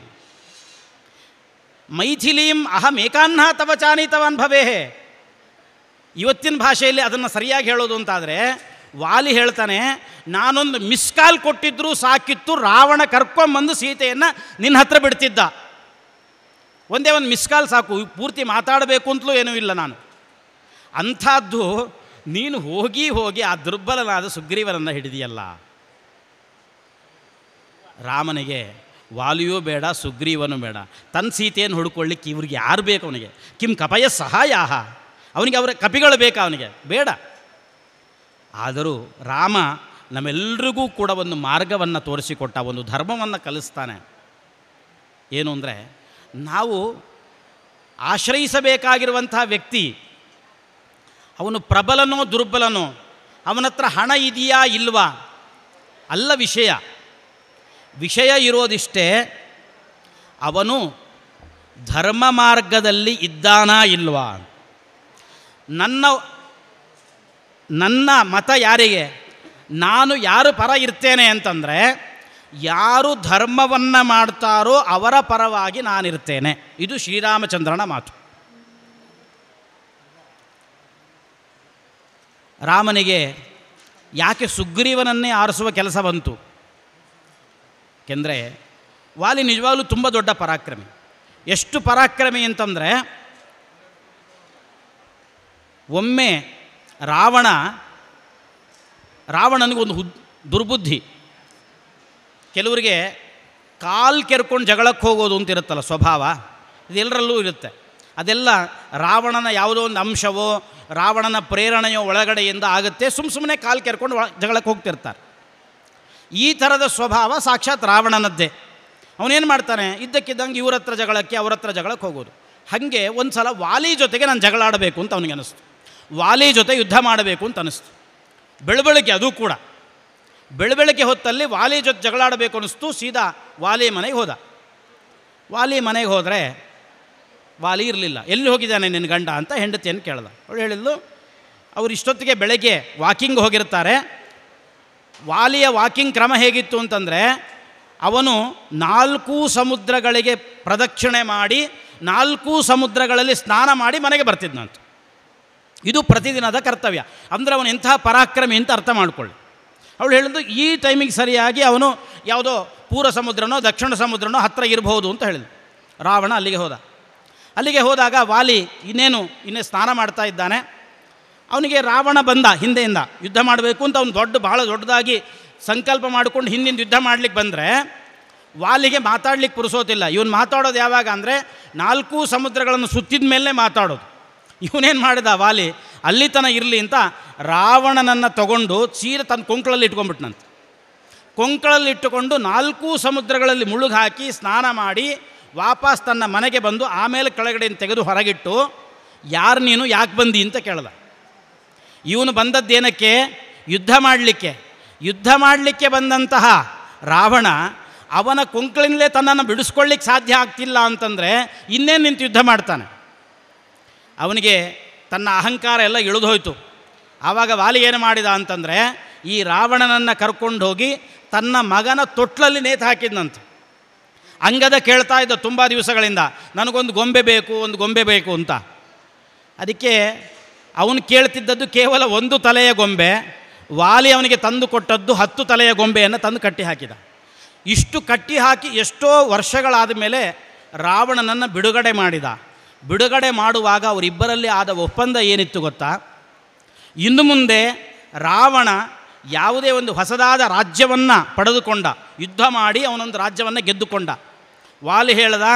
ಮೈಥಿಲೀಂ ಅಹಂ ಏಕಾನ್ನ ತವ ಚಾನೀತವ ಭವೇಹೇ ಇವತ್ತಿನ ಭಾಷೆಯಲ್ಲಿ ಅದನ್ನು ಸರಿಯಾಗಿ ಹೇಳೋದು ಅಂತಾದರೆ ವಾಲಿ ಹೇಳ್ತಾನೆ ನಾನೊಂದು ಮಿಸ್ ಕಾಲ್ ಕೊಟ್ಟಿದ್ರೂ ಸಾಕಿತ್ತು ರಾವಣ ಕರ್ಕೊಂಬಂದು ಸೀತೆಯನ್ನು ನಿನ್ನ ಹತ್ರ ಬಿಡ್ತಿದ್ದ ಒಂದೇ ಒಂದು ಮಿಸ್ ಕಾಲ್ ಸಾಕು ಪೂರ್ತಿ ಮಾತಾಡಬೇಕು ಅಂತಲೂ ಏನೂ ಇಲ್ಲ ನಾನು ಅಂಥದ್ದು ನೀನು ಹೋಗಿ ಹೋಗಿ ಆ ದುರ್ಬಲನಾದ ಸುಗ್ರೀವನನ್ನು ಹಿಡಿದಿಯಲ್ಲ ರಾಮನಿಗೆ ವಾಲಿಯೂ ಬೇಡ ಸುಗ್ರೀವನೂ ಬೇಡ ತನ್ನ ಸೀತೆಯನ್ನು ಹುಡುಕೊಳ್ಳಿಕ್ಕೆ ಇವ್ರಿಗೆ ಯಾರು ಬೇಕು ಅವನಿಗೆ ಕಿಂ ಕಪಯ ಸಹಾಯ ಅವನಿಗೆ ಅವರ ಕಪಿಗಳು ಬೇಕಾ ಅವನಿಗೆ ಬೇಡ ಆದರೂ ರಾಮ ನಮ್ಮೆಲ್ಲರಿಗೂ ಕೂಡ ಒಂದು ಮಾರ್ಗವನ್ನು ತೋರಿಸಿಕೊಟ್ಟ ಒಂದು ಧರ್ಮವನ್ನು ಕಲಿಸ್ತಾನೆ ಏನು ಅಂದರೆ ನಾವು ಆಶ್ರಯಿಸಬೇಕಾಗಿರುವಂಥ ವ್ಯಕ್ತಿ ಅವನು ಪ್ರಬಲನೋ ದುರ್ಬಲನೋ ಅವನ ಹತ್ರ ಹಣ ಇದೆಯಾ ಇಲ್ವಾ ಅಲ್ಲ ವಿಷಯ ವಿಷಯ ಇರೋದಿಷ್ಟೇ ಅವನು ಧರ್ಮ ಮಾರ್ಗದಲ್ಲಿ ಇದ್ದಾನಾ ಇಲ್ವಾ ನನ್ನ ನನ್ನ ಮತ ಯಾರಿಗೆ ನಾನು ಯಾರು ಪರ ಇರ್ತೇನೆ ಅಂತಂದರೆ ಯಾರು ಧರ್ಮವನ್ನು ಮಾಡ್ತಾರೋ ಅವರ ಪರವಾಗಿ ನಾನಿರ್ತೇನೆ ಇದು ಶ್ರೀರಾಮಚಂದ್ರನ ಮಾತು ರಾಮನಿಗೆ ಯಾಕೆ ಸುಗ್ರೀವನನ್ನೇ ಆರಿಸುವ ಕೆಲಸ ಬಂತು ಏಕೆಂದರೆ ವಾಲಿ ನಿಜವಾಗಲೂ ತುಂಬ ದೊಡ್ಡ ಪರಾಕ್ರಮಿ ಎಷ್ಟು ಪರಾಕ್ರಮಿ ಅಂತಂದರೆ ಒಮ್ಮೆ ರಾವಣ ರಾವಣನಿಗೊಂದು ಹುದ್ ದುರ್ಬುದ್ಧಿ ಕೆಲವರಿಗೆ ಕಾಲು ಕೆರ್ಕೊಂಡು ಜಗಳಕ್ಕೆ ಹೋಗೋದು ಅಂತ ಇರುತ್ತಲ್ಲ ಸ್ವಭಾವ ಇದೆಲ್ಲರಲ್ಲೂ ಇರುತ್ತೆ ಅದೆಲ್ಲ ರಾವಣನ ಯಾವುದೋ ಒಂದು ಅಂಶವೋ ರಾವಣನ ಪ್ರೇರಣೆಯೋ ಒಳಗಡೆಯಿಂದ ಆಗುತ್ತೆ ಸುಮ್ಮ ಸುಮ್ಮನೆ ಕಾಲು ಕೆರ್ಕೊಂಡು ಜಗಳಕ್ಕೆ ಹೋಗ್ತಿರ್ತಾರೆ ಈ ಥರದ ಸ್ವಭಾವ ಸಾಕ್ಷಾತ್ ರಾವಣನದ್ದೇ ಅವನೇನು ಮಾಡ್ತಾನೆ ಇದ್ದಕ್ಕಿದ್ದಂಗೆ ಇವ್ರ ಹತ್ರ ಜಗಳಕ್ಕೆ ಅವ್ರ ಹತ್ರ ಜಗಳಕ್ಕೆ ಹೋಗೋದು ಹಾಗೆ ಒಂದು ಸಲ ವಾಲಿ ಜೊತೆಗೆ ನಾನು ಜಗಳಾಡಬೇಕು ಅಂತ ಅವನಿಗೆ ಅನಿಸ್ತು ವಾಲಿ ಜೊತೆ ಯುದ್ಧ ಮಾಡಬೇಕು ಅಂತ ಅನ್ನಿಸ್ತು ಬೆಳಬೆಳಕೆ ಅದು ಕೂಡ ಬೆಳಬೆಳಕೆ ಹೊತ್ತಲ್ಲಿ ವಾಲಿ ಜೊತೆ ಜಗಳಾಡಬೇಕು ಅನ್ನಿಸ್ತು ಸೀದಾ ವಾಲಿ ಮನೆಗೆ ಹೋದ ವಾಲಿ ಮನೆಗೆ ಹೋದರೆ ವಾಲಿ ಇರಲಿಲ್ಲ ಎಲ್ಲಿ ಹೋಗಿದ್ದಾನೆ ನಿನ್ನ ಗಂಡ ಅಂತ ಹೆಂಡತಿಯನ್ನು ಕೇಳ್ದ ಅವಳು ಹೇಳಿದ್ಲು ಅವ್ರು ಇಷ್ಟೊತ್ತಿಗೆ ಬೆಳಗ್ಗೆ ವಾಕಿಂಗ್ ಹೋಗಿರ್ತಾರೆ ವಾಲಿಯ ವಾಕಿಂಗ್ ಕ್ರಮ ಹೇಗಿತ್ತು ಅಂತಂದರೆ ಅವನು ನಾಲ್ಕು ಸಮುದ್ರಗಳಿಗೆ ಪ್ರದಕ್ಷಿಣೆ ಮಾಡಿ ನಾಲ್ಕು ಸಮುದ್ರಗಳಲ್ಲಿ ಸ್ನಾನ ಮಾಡಿ ಮನೆಗೆ ಬರ್ತಿದ್ನಂತು ಇದು ಪ್ರತಿದಿನದ ಕರ್ತವ್ಯ ಅಂದರೆ ಅವನು ಎಂಥ ಪರಾಕ್ರಮಿ ಅಂತ ಅರ್ಥ ಮಾಡಿಕೊಳ್ಳಿ ಅವಳು ಹೇಳಿದ್ರು ಈ ಟೈಮಿಗೆ ಸರಿಯಾಗಿ ಅವನು ಯಾವುದೋ ಪೂರ್ವ ಸಮುದ್ರನೋ ದಕ್ಷಿಣ ಸಮುದ್ರನೋ ಹತ್ತಿರ ಇರಬಹುದು ಅಂತ ಹೇಳಿದ್ರು ರಾವಣ ಅಲ್ಲಿಗೆ ಹೋದ ಅಲ್ಲಿಗೆ ಹೋದಾಗ ವಾಲಿ ಇನ್ನೇನು ಇನ್ನೇ ಸ್ನಾನ ಮಾಡ್ತಾ ಇದ್ದಾನೆ ಅವನಿಗೆ ರಾವಣ ಬಂದ ಹಿಂದೆಯಿಂದ ಯುದ್ಧ ಮಾಡಬೇಕು ಅಂತ ಅವನು ದೊಡ್ಡ ಭಾಳ ದೊಡ್ಡದಾಗಿ ಸಂಕಲ್ಪ ಮಾಡಿಕೊಂಡು ಹಿಂದಿಂದ ಯುದ್ಧ ಮಾಡಲಿಕ್ಕೆ ಬಂದರೆ ವಾಲಿಗೆ ಮಾತಾಡಲಿಕ್ಕೆ ಪುರುಸೋತಿಲ್ಲ ಇವನು ಮಾತಾಡೋದು ಯಾವಾಗ ಅಂದರೆ ನಾಲ್ಕು ಸಮುದ್ರಗಳನ್ನು ಸುತ್ತಿದ ಮೇಲೆ ಮಾತಾಡೋದು ಇವನೇನು ಮಾಡಿದ ವಾಲಿ ಅಲ್ಲಿ ತನ ಇರಲಿ ಅಂತ ರಾವಣನನ್ನು ತಗೊಂಡು ಚೀರ ತನ್ನ ಕೊಂಕಳಲ್ಲಿ ಇಟ್ಕೊಂಡ್ಬಿಟ್ನಂತೆ ಕೊಂಕಳಲ್ಲಿ ಇಟ್ಟುಕೊಂಡು ನಾಲ್ಕು ಸಮುದ್ರಗಳಲ್ಲಿ ಮುಳುಗಾಕಿ ಸ್ನಾನ ಮಾಡಿ ವಾಪಸ್ ತನ್ನ ಮನೆಗೆ ಬಂದು ಆಮೇಲೆ ಕೆಳಗಡೆಯಿಂದ ತೆಗೆದು ಹೊರಗಿಟ್ಟು ಯಾರು ನೀನು ಯಾಕೆ ಬಂದಿ ಅಂತ ಕೇಳ್ದ ಇವನು ಬಂದದ್ದೇನಕ್ಕೆ ಯುದ್ಧ ಮಾಡಲಿಕ್ಕೆ ಯುದ್ಧ ಮಾಡಲಿಕ್ಕೆ ಬಂದಂತಹ ರಾವಣ ಅವನ ಕೊಂಕಳಿಂದಲೇ ತನ್ನನ್ನು ಬಿಡಿಸ್ಕೊಳ್ಳಿಕ್ಕೆ ಸಾಧ್ಯ ಆಗ್ತಿಲ್ಲ ಅಂತಂದರೆ ಇನ್ನೇನು ನಿಂತು ಯುದ್ಧ ಮಾಡ್ತಾನೆ ಅವನಿಗೆ ತನ್ನ ಅಹಂಕಾರ ಎಲ್ಲ ಹೋಯಿತು ಆವಾಗ ವಾಲಿ ಏನು ಮಾಡಿದ ಅಂತಂದರೆ ಈ ರಾವಣನನ್ನು ಕರ್ಕೊಂಡು ಹೋಗಿ ತನ್ನ ಮಗನ ತೊಟ್ಲಲ್ಲಿ ನೇತು ಹಾಕಿದ್ನಂತ ಅಂಗದ ಕೇಳ್ತಾ ಇದ್ದ ತುಂಬ ದಿವಸಗಳಿಂದ ನನಗೊಂದು ಗೊಂಬೆ ಬೇಕು ಒಂದು ಗೊಂಬೆ ಬೇಕು ಅಂತ ಅದಕ್ಕೆ ಅವನು ಕೇಳ್ತಿದ್ದದ್ದು ಕೇವಲ ಒಂದು ತಲೆಯ ಗೊಂಬೆ ವಾಲಿ ಅವನಿಗೆ ತಂದು ಕೊಟ್ಟದ್ದು ಹತ್ತು ತಲೆಯ ಗೊಂಬೆಯನ್ನು ತಂದು ಕಟ್ಟಿ ಹಾಕಿದ ಇಷ್ಟು ಕಟ್ಟಿ ಹಾಕಿ ಎಷ್ಟೋ ವರ್ಷಗಳಾದ ಮೇಲೆ ರಾವಣನನ್ನು ಬಿಡುಗಡೆ ಮಾಡಿದ ಬಿಡುಗಡೆ ಮಾಡುವಾಗ ಅವರಿಬ್ಬರಲ್ಲಿ ಆದ ಒಪ್ಪಂದ ಏನಿತ್ತು ಗೊತ್ತಾ ಇನ್ನು ಮುಂದೆ ರಾವಣ ಯಾವುದೇ ಒಂದು ಹೊಸದಾದ ರಾಜ್ಯವನ್ನು ಪಡೆದುಕೊಂಡ ಯುದ್ಧ ಮಾಡಿ ಅವನೊಂದು ರಾಜ್ಯವನ್ನು ಗೆದ್ದುಕೊಂಡ ವಾಲಿ ಹೇಳ್ದ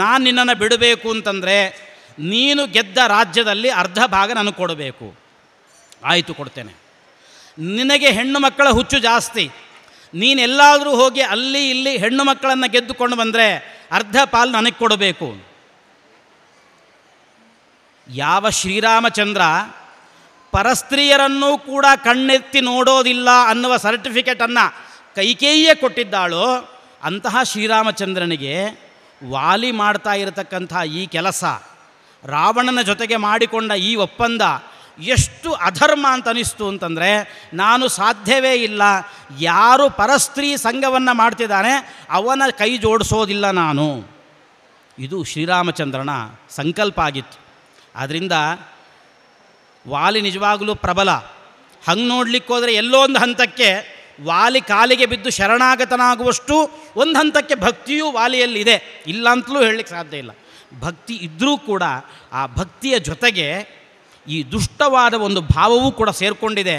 ನಾನು ನಿನ್ನನ್ನು ಬಿಡಬೇಕು ಅಂತಂದರೆ ನೀನು ಗೆದ್ದ ರಾಜ್ಯದಲ್ಲಿ ಅರ್ಧ ಭಾಗ ನನಗೆ ಕೊಡಬೇಕು ಆಯಿತು ಕೊಡ್ತೇನೆ ನಿನಗೆ ಹೆಣ್ಣು ಮಕ್ಕಳ ಹುಚ್ಚು ಜಾಸ್ತಿ ನೀನೆಲ್ಲಾದರೂ ಹೋಗಿ ಅಲ್ಲಿ ಇಲ್ಲಿ ಹೆಣ್ಣು ಮಕ್ಕಳನ್ನು ಗೆದ್ದುಕೊಂಡು ಬಂದರೆ ಅರ್ಧ ಪಾಲು ನನಗೆ ಕೊಡಬೇಕು ಯಾವ ಶ್ರೀರಾಮಚಂದ್ರ ಪರಸ್ತ್ರೀಯರನ್ನೂ ಕೂಡ ಕಣ್ಣೆತ್ತಿ ನೋಡೋದಿಲ್ಲ ಅನ್ನುವ ಸರ್ಟಿಫಿಕೇಟನ್ನು ಕೈಕೇಯೇ ಕೊಟ್ಟಿದ್ದಾಳೋ ಅಂತಹ ಶ್ರೀರಾಮಚಂದ್ರನಿಗೆ ವಾಲಿ ಮಾಡ್ತಾ ಇರತಕ್ಕಂಥ ಈ ಕೆಲಸ ರಾವಣನ ಜೊತೆಗೆ ಮಾಡಿಕೊಂಡ ಈ ಒಪ್ಪಂದ ಎಷ್ಟು ಅಧರ್ಮ ಅಂತ ಅನಿಸ್ತು ಅಂತಂದರೆ ನಾನು ಸಾಧ್ಯವೇ ಇಲ್ಲ ಯಾರು ಪರಸ್ತ್ರೀ ಸಂಘವನ್ನು ಮಾಡ್ತಿದ್ದಾನೆ ಅವನ ಕೈ ಜೋಡಿಸೋದಿಲ್ಲ ನಾನು ಇದು ಶ್ರೀರಾಮಚಂದ್ರನ ಸಂಕಲ್ಪ ಆಗಿತ್ತು ಆದ್ದರಿಂದ ವಾಲಿ ನಿಜವಾಗಲೂ ಪ್ರಬಲ ಹಂಗೆ ನೋಡ್ಲಿಕ್ಕೆ ಹೋದರೆ ಎಲ್ಲೋ ಒಂದು ಹಂತಕ್ಕೆ ವಾಲಿ ಕಾಲಿಗೆ ಬಿದ್ದು ಶರಣಾಗತನಾಗುವಷ್ಟು ಒಂದು ಹಂತಕ್ಕೆ ಭಕ್ತಿಯೂ ವಾಲಿಯಲ್ಲಿದೆ ಇಲ್ಲ ಅಂತಲೂ ಹೇಳಲಿಕ್ಕೆ ಸಾಧ್ಯ ಇಲ್ಲ ಭಕ್ತಿ ಇದ್ದರೂ ಕೂಡ ಆ ಭಕ್ತಿಯ ಜೊತೆಗೆ ಈ ದುಷ್ಟವಾದ ಒಂದು ಭಾವವೂ ಕೂಡ ಸೇರಿಕೊಂಡಿದೆ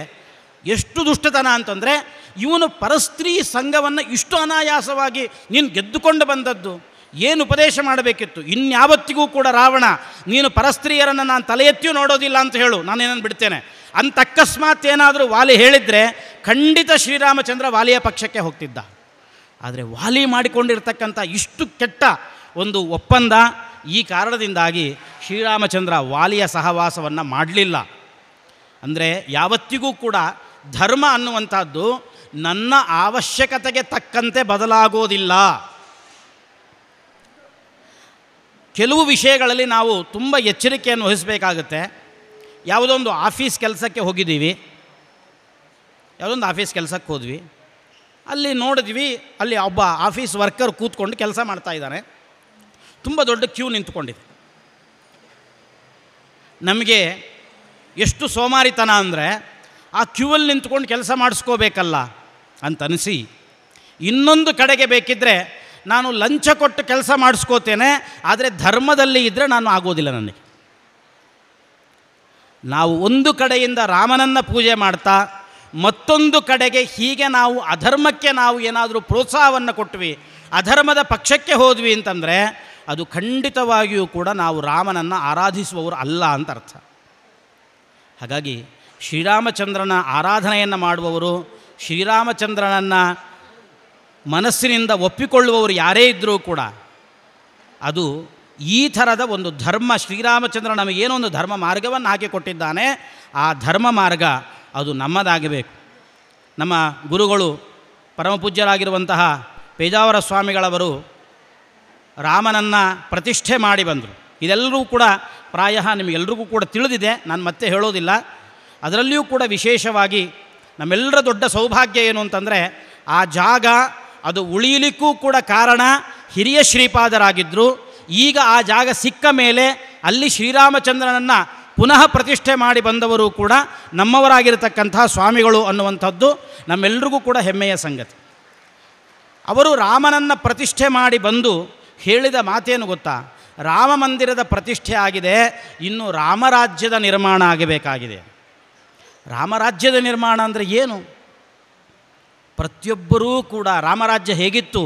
ಎಷ್ಟು ದುಷ್ಟತನ ಅಂತಂದರೆ ಇವನು ಪರಸ್ತ್ರೀ ಸಂಘವನ್ನು ಇಷ್ಟು ಅನಾಯಾಸವಾಗಿ ನೀನು ಗೆದ್ದುಕೊಂಡು ಬಂದದ್ದು ಏನು ಉಪದೇಶ ಮಾಡಬೇಕಿತ್ತು ಇನ್ಯಾವತ್ತಿಗೂ ಕೂಡ ರಾವಣ ನೀನು ಪರಸ್ತ್ರೀಯರನ್ನು ನಾನು ತಲೆ ಎತ್ತಿಯೂ ನೋಡೋದಿಲ್ಲ ಅಂತ ಹೇಳು ನಾನೇನನ್ನು ಬಿಡ್ತೇನೆ ಅಂತ ಅಕಸ್ಮಾತ್ ಏನಾದರೂ ವಾಲಿ ಹೇಳಿದರೆ ಖಂಡಿತ ಶ್ರೀರಾಮಚಂದ್ರ ವಾಲಿಯ ಪಕ್ಷಕ್ಕೆ ಹೋಗ್ತಿದ್ದ ಆದರೆ ವಾಲಿ ಮಾಡಿಕೊಂಡಿರ್ತಕ್ಕಂಥ ಇಷ್ಟು ಕೆಟ್ಟ ಒಂದು ಒಪ್ಪಂದ ಈ ಕಾರಣದಿಂದಾಗಿ ಶ್ರೀರಾಮಚಂದ್ರ ವಾಲಿಯ ಸಹವಾಸವನ್ನು ಮಾಡಲಿಲ್ಲ ಅಂದರೆ ಯಾವತ್ತಿಗೂ ಕೂಡ ಧರ್ಮ ಅನ್ನುವಂಥದ್ದು ನನ್ನ ಅವಶ್ಯಕತೆಗೆ ತಕ್ಕಂತೆ ಬದಲಾಗೋದಿಲ್ಲ ಕೆಲವು ವಿಷಯಗಳಲ್ಲಿ ನಾವು ತುಂಬ ಎಚ್ಚರಿಕೆಯನ್ನು ವಹಿಸಬೇಕಾಗುತ್ತೆ ಯಾವುದೊಂದು ಆಫೀಸ್ ಕೆಲಸಕ್ಕೆ ಹೋಗಿದ್ದೀವಿ ಯಾವುದೊಂದು ಆಫೀಸ್ ಕೆಲಸಕ್ಕೆ ಹೋದ್ವಿ ಅಲ್ಲಿ ನೋಡಿದ್ವಿ ಅಲ್ಲಿ ಒಬ್ಬ ಆಫೀಸ್ ವರ್ಕರ್ ಕೂತ್ಕೊಂಡು ಕೆಲಸ ಮಾಡ್ತಾ ಇದ್ದಾನೆ ತುಂಬ ದೊಡ್ಡ ಕ್ಯೂ ನಿಂತ್ಕೊಂಡಿದೆ ನಮಗೆ ಎಷ್ಟು ಸೋಮಾರಿತನ ಅಂದರೆ ಆ ಕ್ಯೂವಲ್ಲಿ ನಿಂತ್ಕೊಂಡು ಕೆಲಸ ಮಾಡಿಸ್ಕೋಬೇಕಲ್ಲ ಅಂತನಿಸಿ ಇನ್ನೊಂದು ಕಡೆಗೆ ಬೇಕಿದ್ದರೆ ನಾನು ಲಂಚ ಕೊಟ್ಟು ಕೆಲಸ ಮಾಡಿಸ್ಕೋತೇನೆ ಆದರೆ ಧರ್ಮದಲ್ಲಿ ಇದ್ದರೆ ನಾನು ಆಗೋದಿಲ್ಲ ನನಗೆ ನಾವು ಒಂದು ಕಡೆಯಿಂದ ರಾಮನನ್ನು ಪೂಜೆ ಮಾಡ್ತಾ ಮತ್ತೊಂದು ಕಡೆಗೆ ಹೀಗೆ ನಾವು ಅಧರ್ಮಕ್ಕೆ ನಾವು ಏನಾದರೂ ಪ್ರೋತ್ಸಾಹವನ್ನು ಕೊಟ್ವಿ ಅಧರ್ಮದ ಪಕ್ಷಕ್ಕೆ ಹೋದ್ವಿ ಅಂತಂದರೆ ಅದು ಖಂಡಿತವಾಗಿಯೂ ಕೂಡ ನಾವು ರಾಮನನ್ನು ಆರಾಧಿಸುವವರು ಅಲ್ಲ ಅಂತ ಅರ್ಥ ಹಾಗಾಗಿ ಶ್ರೀರಾಮಚಂದ್ರನ ಆರಾಧನೆಯನ್ನು ಮಾಡುವವರು ಶ್ರೀರಾಮಚಂದ್ರನನ್ನು ಮನಸ್ಸಿನಿಂದ ಒಪ್ಪಿಕೊಳ್ಳುವವರು ಯಾರೇ ಇದ್ದರೂ ಕೂಡ ಅದು ಈ ಥರದ ಒಂದು ಧರ್ಮ ಶ್ರೀರಾಮಚಂದ್ರ ನಮಗೇನೋ ಒಂದು ಧರ್ಮ ಮಾರ್ಗವನ್ನು ಹಾಕಿಕೊಟ್ಟಿದ್ದಾನೆ ಆ ಧರ್ಮ ಮಾರ್ಗ ಅದು ನಮ್ಮದಾಗಬೇಕು ನಮ್ಮ ಗುರುಗಳು ಪರಮಪೂಜ್ಯರಾಗಿರುವಂತಹ ಪೇಜಾವರ ಸ್ವಾಮಿಗಳವರು ರಾಮನನ್ನು ಪ್ರತಿಷ್ಠೆ ಮಾಡಿ ಬಂದರು ಇದೆಲ್ಲರೂ ಕೂಡ ಪ್ರಾಯ ನಿಮಗೆಲ್ರಿಗೂ ಕೂಡ ತಿಳಿದಿದೆ ನಾನು ಮತ್ತೆ ಹೇಳೋದಿಲ್ಲ ಅದರಲ್ಲಿಯೂ ಕೂಡ ವಿಶೇಷವಾಗಿ ನಮ್ಮೆಲ್ಲರ ದೊಡ್ಡ ಸೌಭಾಗ್ಯ ಏನು ಅಂತಂದರೆ ಆ ಜಾಗ ಅದು ಉಳಿಯಲಿಕ್ಕೂ ಕೂಡ ಕಾರಣ ಹಿರಿಯ ಶ್ರೀಪಾದರಾಗಿದ್ದರು ಈಗ ಆ ಜಾಗ ಸಿಕ್ಕ ಮೇಲೆ ಅಲ್ಲಿ ಶ್ರೀರಾಮಚಂದ್ರನನ್ನು ಪುನಃ ಪ್ರತಿಷ್ಠೆ ಮಾಡಿ ಬಂದವರು ಕೂಡ ನಮ್ಮವರಾಗಿರತಕ್ಕಂತಹ ಸ್ವಾಮಿಗಳು ಅನ್ನುವಂಥದ್ದು ನಮ್ಮೆಲ್ಲರಿಗೂ ಕೂಡ ಹೆಮ್ಮೆಯ ಸಂಗತಿ ಅವರು ರಾಮನನ್ನು ಪ್ರತಿಷ್ಠೆ ಮಾಡಿ ಬಂದು ಹೇಳಿದ ಮಾತೇನು ಗೊತ್ತಾ ರಾಮ ಮಂದಿರದ ಪ್ರತಿಷ್ಠೆ ಆಗಿದೆ ಇನ್ನು ರಾಮರಾಜ್ಯದ ನಿರ್ಮಾಣ ಆಗಬೇಕಾಗಿದೆ ರಾಮರಾಜ್ಯದ ನಿರ್ಮಾಣ ಅಂದರೆ ಏನು ಪ್ರತಿಯೊಬ್ಬರೂ ಕೂಡ ರಾಮರಾಜ್ಯ ಹೇಗಿತ್ತು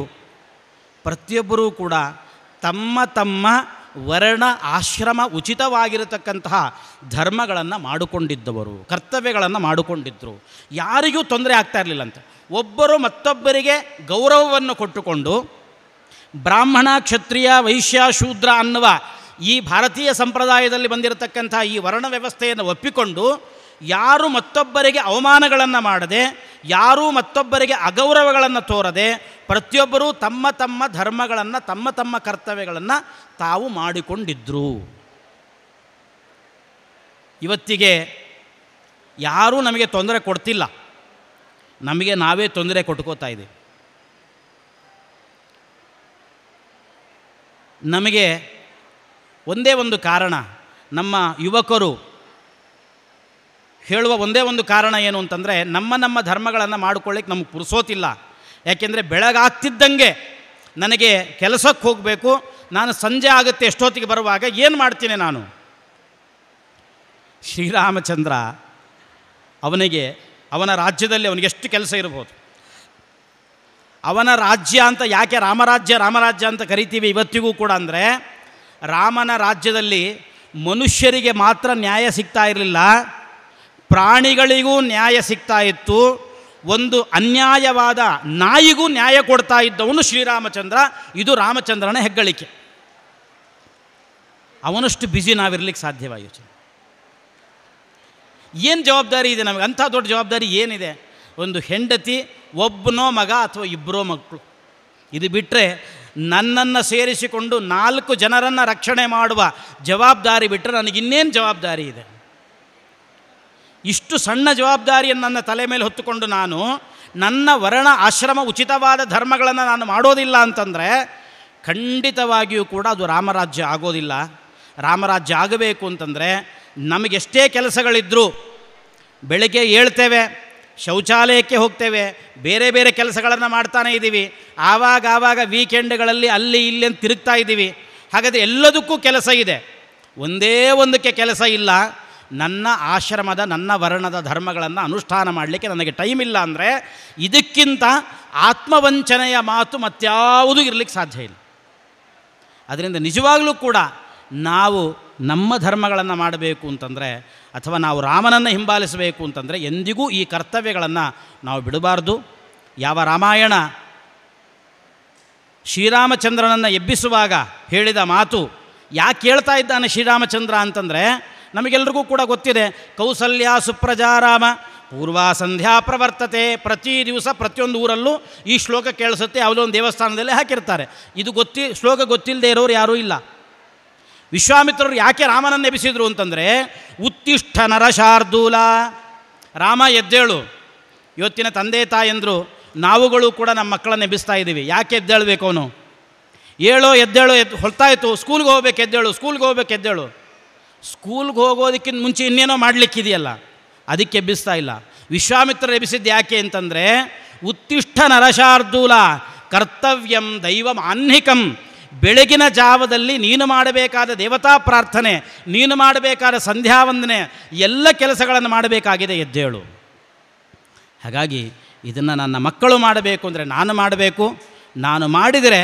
ಪ್ರತಿಯೊಬ್ಬರೂ ಕೂಡ ತಮ್ಮ ತಮ್ಮ ವರ್ಣ ಆಶ್ರಮ ಉಚಿತವಾಗಿರತಕ್ಕಂತಹ ಧರ್ಮಗಳನ್ನು ಮಾಡಿಕೊಂಡಿದ್ದವರು ಕರ್ತವ್ಯಗಳನ್ನು ಮಾಡಿಕೊಂಡಿದ್ದರು ಯಾರಿಗೂ ತೊಂದರೆ ಆಗ್ತಾ ಅಂತ ಒಬ್ಬರು ಮತ್ತೊಬ್ಬರಿಗೆ ಗೌರವವನ್ನು ಕೊಟ್ಟುಕೊಂಡು ಬ್ರಾಹ್ಮಣ ಕ್ಷತ್ರಿಯ ವೈಶ್ಯ ಶೂದ್ರ ಅನ್ನುವ ಈ ಭಾರತೀಯ ಸಂಪ್ರದಾಯದಲ್ಲಿ ಬಂದಿರತಕ್ಕಂಥ ಈ ವರ್ಣ ವ್ಯವಸ್ಥೆಯನ್ನು ಒಪ್ಪಿಕೊಂಡು ಯಾರು ಮತ್ತೊಬ್ಬರಿಗೆ ಅವಮಾನಗಳನ್ನು ಮಾಡದೆ ಯಾರೂ ಮತ್ತೊಬ್ಬರಿಗೆ ಅಗೌರವಗಳನ್ನು ತೋರದೆ ಪ್ರತಿಯೊಬ್ಬರೂ ತಮ್ಮ ತಮ್ಮ ಧರ್ಮಗಳನ್ನು ತಮ್ಮ ತಮ್ಮ ಕರ್ತವ್ಯಗಳನ್ನು ತಾವು ಮಾಡಿಕೊಂಡಿದ್ದರು ಇವತ್ತಿಗೆ ಯಾರೂ ನಮಗೆ ತೊಂದರೆ ಕೊಡ್ತಿಲ್ಲ ನಮಗೆ ನಾವೇ ತೊಂದರೆ ಕೊಟ್ಕೋತಾ ಇದ್ದೀವಿ ನಮಗೆ ಒಂದೇ ಒಂದು ಕಾರಣ ನಮ್ಮ ಯುವಕರು ಹೇಳುವ ಒಂದೇ ಒಂದು ಕಾರಣ ಏನು ಅಂತಂದರೆ ನಮ್ಮ ನಮ್ಮ ಧರ್ಮಗಳನ್ನು ಮಾಡ್ಕೊಳ್ಳಿಕ್ಕೆ ನಮಗೆ ಪುರುಸೋತಿಲ್ಲ ಯಾಕೆಂದರೆ ಬೆಳಗಾಗ್ತಿದ್ದಂಗೆ ನನಗೆ ಕೆಲಸಕ್ಕೆ ಹೋಗಬೇಕು ನಾನು ಸಂಜೆ ಆಗುತ್ತೆ ಎಷ್ಟೊತ್ತಿಗೆ ಬರುವಾಗ ಏನು ಮಾಡ್ತೀನಿ ನಾನು ಶ್ರೀರಾಮಚಂದ್ರ ಅವನಿಗೆ ಅವನ ರಾಜ್ಯದಲ್ಲಿ ಅವನಿಗೆ ಎಷ್ಟು ಕೆಲಸ ಇರ್ಬೋದು ಅವನ ರಾಜ್ಯ ಅಂತ ಯಾಕೆ ರಾಮರಾಜ್ಯ ರಾಮರಾಜ್ಯ ಅಂತ ಕರಿತೀವಿ ಇವತ್ತಿಗೂ ಕೂಡ ಅಂದರೆ ರಾಮನ ರಾಜ್ಯದಲ್ಲಿ ಮನುಷ್ಯರಿಗೆ ಮಾತ್ರ ನ್ಯಾಯ ಸಿಗ್ತಾ ಇರಲಿಲ್ಲ ಪ್ರಾಣಿಗಳಿಗೂ ನ್ಯಾಯ ಸಿಗ್ತಾ ಇತ್ತು ಒಂದು ಅನ್ಯಾಯವಾದ ನಾಯಿಗೂ ನ್ಯಾಯ ಕೊಡ್ತಾ ಇದ್ದವನು ಶ್ರೀರಾಮಚಂದ್ರ ಇದು ರಾಮಚಂದ್ರನ ಹೆಗ್ಗಳಿಕೆ ಅವನಷ್ಟು ಬ್ಯುಸಿ ನಾವಿರ್ಲಿಕ್ಕೆ ಸಾಧ್ಯವಾಯಿತು ಏನು ಜವಾಬ್ದಾರಿ ಇದೆ ನಮಗೆ ಅಂಥ ದೊಡ್ಡ ಜವಾಬ್ದಾರಿ ಏನಿದೆ ಒಂದು ಹೆಂಡತಿ ಒಬ್ಬನೋ ಮಗ ಅಥವಾ ಇಬ್ಬರೋ ಮಕ್ಕಳು ಇದು ಬಿಟ್ಟರೆ ನನ್ನನ್ನು ಸೇರಿಸಿಕೊಂಡು ನಾಲ್ಕು ಜನರನ್ನು ರಕ್ಷಣೆ ಮಾಡುವ ಜವಾಬ್ದಾರಿ ಬಿಟ್ಟರೆ ನನಗಿನ್ನೇನು ಜವಾಬ್ದಾರಿ ಇದೆ ಇಷ್ಟು ಸಣ್ಣ ಜವಾಬ್ದಾರಿಯನ್ನು ನನ್ನ ತಲೆ ಮೇಲೆ ಹೊತ್ತುಕೊಂಡು ನಾನು ನನ್ನ ವರ್ಣ ಆಶ್ರಮ ಉಚಿತವಾದ ಧರ್ಮಗಳನ್ನು ನಾನು ಮಾಡೋದಿಲ್ಲ ಅಂತಂದರೆ ಖಂಡಿತವಾಗಿಯೂ ಕೂಡ ಅದು ರಾಮರಾಜ್ಯ ಆಗೋದಿಲ್ಲ ರಾಮರಾಜ್ಯ ಆಗಬೇಕು ಅಂತಂದರೆ ನಮಗೆಷ್ಟೇ ಕೆಲಸಗಳಿದ್ದರೂ ಬೆಳಗ್ಗೆ ಏಳ್ತೇವೆ ಶೌಚಾಲಯಕ್ಕೆ ಹೋಗ್ತೇವೆ ಬೇರೆ ಬೇರೆ ಕೆಲಸಗಳನ್ನು ಮಾಡ್ತಾನೇ ಇದ್ದೀವಿ ಆವಾಗ ಆವಾಗ ವೀಕೆಂಡ್ಗಳಲ್ಲಿ ಅಲ್ಲಿ ಇಲ್ಲಿ ಅಂತ ತಿರುಗ್ತಾ ಇದ್ದೀವಿ ಹಾಗಾದರೆ ಎಲ್ಲದಕ್ಕೂ ಕೆಲಸ ಇದೆ ಒಂದೇ ಒಂದಕ್ಕೆ ಕೆಲಸ ಇಲ್ಲ ನನ್ನ ಆಶ್ರಮದ ನನ್ನ ವರ್ಣದ ಧರ್ಮಗಳನ್ನು ಅನುಷ್ಠಾನ ಮಾಡಲಿಕ್ಕೆ ನನಗೆ ಟೈಮ್ ಇಲ್ಲ ಅಂದರೆ ಇದಕ್ಕಿಂತ ಆತ್ಮವಂಚನೆಯ ಮಾತು ಮತ್ಯಾವುದೂ ಇರಲಿಕ್ಕೆ ಸಾಧ್ಯ ಇಲ್ಲ ಅದರಿಂದ ನಿಜವಾಗಲೂ ಕೂಡ ನಾವು ನಮ್ಮ ಧರ್ಮಗಳನ್ನು ಮಾಡಬೇಕು ಅಂತಂದರೆ ಅಥವಾ ನಾವು ರಾಮನನ್ನು ಹಿಂಬಾಲಿಸಬೇಕು ಅಂತಂದರೆ ಎಂದಿಗೂ ಈ ಕರ್ತವ್ಯಗಳನ್ನು ನಾವು ಬಿಡಬಾರ್ದು ಯಾವ ರಾಮಾಯಣ ಶ್ರೀರಾಮಚಂದ್ರನನ್ನು ಎಬ್ಬಿಸುವಾಗ ಹೇಳಿದ ಮಾತು ಯಾಕೆ ಹೇಳ್ತಾ ಇದ್ದಾನೆ ಶ್ರೀರಾಮಚಂದ್ರ ಅಂತಂದರೆ ನಮಗೆಲ್ಲರಿಗೂ ಕೂಡ ಗೊತ್ತಿದೆ ಕೌಸಲ್ಯ ಸುಪ್ರಜಾರಾಮ ಪೂರ್ವ ಸಂಧ್ಯಾ ಪ್ರವರ್ತತೆ ಪ್ರತಿ ದಿವಸ ಪ್ರತಿಯೊಂದು ಊರಲ್ಲೂ ಈ ಶ್ಲೋಕ ಕೇಳಿಸುತ್ತೆ ಯಾವುದೋ ಒಂದು ದೇವಸ್ಥಾನದಲ್ಲಿ ಹಾಕಿರ್ತಾರೆ ಇದು ಗೊತ್ತಿ ಶ್ಲೋಕ ಗೊತ್ತಿಲ್ಲದೆ ಇರೋರು ಯಾರೂ ಇಲ್ಲ ವಿಶ್ವಾಮಿತ್ರರು ಯಾಕೆ ರಾಮನನ್ನು ನೆಬಿಸಿದರು ಅಂತಂದರೆ ಉತ್ತಿಷ್ಠ ನರ ಶಾರ್ದೂಲ ರಾಮ ಎದ್ದೇಳು ಇವತ್ತಿನ ತಂದೆ ತಾಯಂದರು ನಾವುಗಳು ಕೂಡ ನಮ್ಮ ಮಕ್ಕಳನ್ನು ಎಬ್ಬಿಸ್ತಾ ಇದ್ದೀವಿ ಯಾಕೆ ಎದ್ದೇಳಬೇಕು ಅವನು ಏಳೋ ಎದ್ದೇಳು ಎದ್ದು ಹೊಲ್ತಾಯಿತು ಸ್ಕೂಲ್ಗೆ ಹೋಗ್ಬೇಕು ಎದ್ದೇಳು ಸ್ಕೂಲ್ಗೆ ಹೋಗ್ಬೇಕು ಎದ್ದೇಳು ಸ್ಕೂಲ್ಗೆ ಹೋಗೋದಕ್ಕಿಂತ ಮುಂಚೆ ಇನ್ನೇನೋ ಮಾಡಲಿಕ್ಕಿದೆಯಲ್ಲ ಅದಕ್ಕೆ ಎಬ್ಬಿಸ್ತಾ ಇಲ್ಲ ವಿಶ್ವಾಮಿತ್ರ ಎಬ್ಬಿಸಿದ್ದು ಯಾಕೆ ಅಂತಂದರೆ ಉತ್ತಿಷ್ಠ ನರಶಾರ್ಧೂಲ ಕರ್ತವ್ಯಂ ದೈವ ಮಾನ್ಹಿಕಂ ಬೆಳಗಿನ ಜಾವದಲ್ಲಿ ನೀನು ಮಾಡಬೇಕಾದ ದೇವತಾ ಪ್ರಾರ್ಥನೆ ನೀನು ಮಾಡಬೇಕಾದ ಸಂಧ್ಯಾ ವಂದನೆ ಎಲ್ಲ ಕೆಲಸಗಳನ್ನು ಮಾಡಬೇಕಾಗಿದೆ ಎದ್ದೇಳು ಹಾಗಾಗಿ ಇದನ್ನು ನನ್ನ ಮಕ್ಕಳು ಮಾಡಬೇಕು ಅಂದರೆ ನಾನು ಮಾಡಬೇಕು ನಾನು ಮಾಡಿದರೆ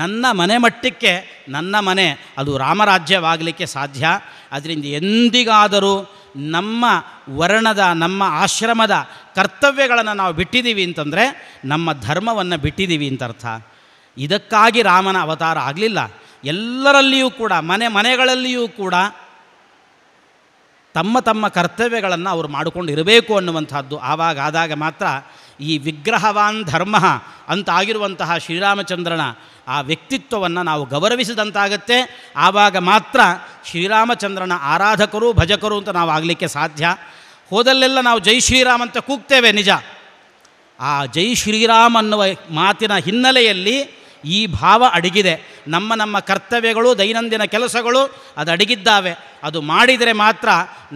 ನನ್ನ ಮನೆ ಮಟ್ಟಕ್ಕೆ ನನ್ನ ಮನೆ ಅದು ರಾಮರಾಜ್ಯವಾಗಲಿಕ್ಕೆ ಸಾಧ್ಯ ಅದರಿಂದ ಎಂದಿಗಾದರೂ ನಮ್ಮ ವರ್ಣದ ನಮ್ಮ ಆಶ್ರಮದ ಕರ್ತವ್ಯಗಳನ್ನು ನಾವು ಬಿಟ್ಟಿದ್ದೀವಿ ಅಂತಂದರೆ ನಮ್ಮ ಧರ್ಮವನ್ನು ಬಿಟ್ಟಿದ್ದೀವಿ ಅಂತ ಅರ್ಥ ಇದಕ್ಕಾಗಿ ರಾಮನ ಅವತಾರ ಆಗಲಿಲ್ಲ ಎಲ್ಲರಲ್ಲಿಯೂ ಕೂಡ ಮನೆ ಮನೆಗಳಲ್ಲಿಯೂ ಕೂಡ ತಮ್ಮ ತಮ್ಮ ಕರ್ತವ್ಯಗಳನ್ನು ಅವರು ಮಾಡಿಕೊಂಡು ಇರಬೇಕು ಅನ್ನುವಂಥದ್ದು ಆವಾಗಾದಾಗ ಮಾತ್ರ ಈ ವಿಗ್ರಹವಾನ್ ಧರ್ಮ ಅಂತ ಆಗಿರುವಂತಹ ಶ್ರೀರಾಮಚಂದ್ರನ ಆ ವ್ಯಕ್ತಿತ್ವವನ್ನು ನಾವು ಗೌರವಿಸಿದಂತಾಗತ್ತೆ ಆವಾಗ ಮಾತ್ರ ಶ್ರೀರಾಮಚಂದ್ರನ ಆರಾಧಕರು ಭಜಕರು ಅಂತ ನಾವು ಆಗಲಿಕ್ಕೆ ಸಾಧ್ಯ ಹೋದಲ್ಲೆಲ್ಲ ನಾವು ಜೈ ಶ್ರೀರಾಮ್ ಅಂತ ಕೂಗ್ತೇವೆ ನಿಜ ಆ ಜೈ ಶ್ರೀರಾಮ್ ಅನ್ನುವ ಮಾತಿನ ಹಿನ್ನೆಲೆಯಲ್ಲಿ ಈ ಭಾವ ಅಡಗಿದೆ ನಮ್ಮ ನಮ್ಮ ಕರ್ತವ್ಯಗಳು ದೈನಂದಿನ ಕೆಲಸಗಳು ಅದು ಅಡಗಿದ್ದಾವೆ ಅದು ಮಾಡಿದರೆ ಮಾತ್ರ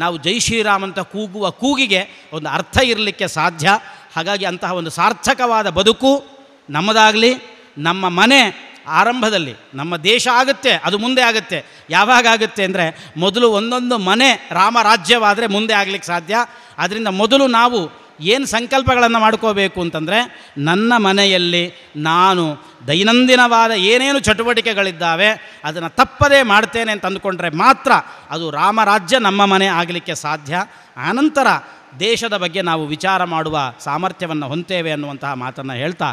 ನಾವು ಜೈ ಶ್ರೀರಾಮ್ ಅಂತ ಕೂಗುವ ಕೂಗಿಗೆ ಒಂದು ಅರ್ಥ ಇರಲಿಕ್ಕೆ ಸಾಧ್ಯ ಹಾಗಾಗಿ ಅಂತಹ ಒಂದು ಸಾರ್ಥಕವಾದ ಬದುಕು ನಮ್ಮದಾಗಲಿ ನಮ್ಮ ಮನೆ ಆರಂಭದಲ್ಲಿ ನಮ್ಮ ದೇಶ ಆಗುತ್ತೆ ಅದು ಮುಂದೆ ಆಗುತ್ತೆ ಯಾವಾಗ ಆಗುತ್ತೆ ಅಂದರೆ ಮೊದಲು ಒಂದೊಂದು ಮನೆ ರಾಮರಾಜ್ಯವಾದರೆ ಮುಂದೆ ಆಗಲಿಕ್ಕೆ ಸಾಧ್ಯ ಅದರಿಂದ ಮೊದಲು ನಾವು ಏನು ಸಂಕಲ್ಪಗಳನ್ನು ಮಾಡ್ಕೋಬೇಕು ಅಂತಂದರೆ ನನ್ನ ಮನೆಯಲ್ಲಿ ನಾನು ದೈನಂದಿನವಾದ ಏನೇನು ಚಟುವಟಿಕೆಗಳಿದ್ದಾವೆ ಅದನ್ನು ತಪ್ಪದೇ ಮಾಡ್ತೇನೆ ಅಂತ ಅಂದುಕೊಂಡ್ರೆ ಮಾತ್ರ ಅದು ರಾಮರಾಜ್ಯ ನಮ್ಮ ಮನೆ ಆಗಲಿಕ್ಕೆ ಸಾಧ್ಯ ಆನಂತರ ದೇಶದ ಬಗ್ಗೆ ನಾವು ವಿಚಾರ ಮಾಡುವ ಸಾಮರ್ಥ್ಯವನ್ನು ಹೊಂತೇವೆ ಅನ್ನುವಂತಹ ಮಾತನ್ನು ಹೇಳ್ತಾ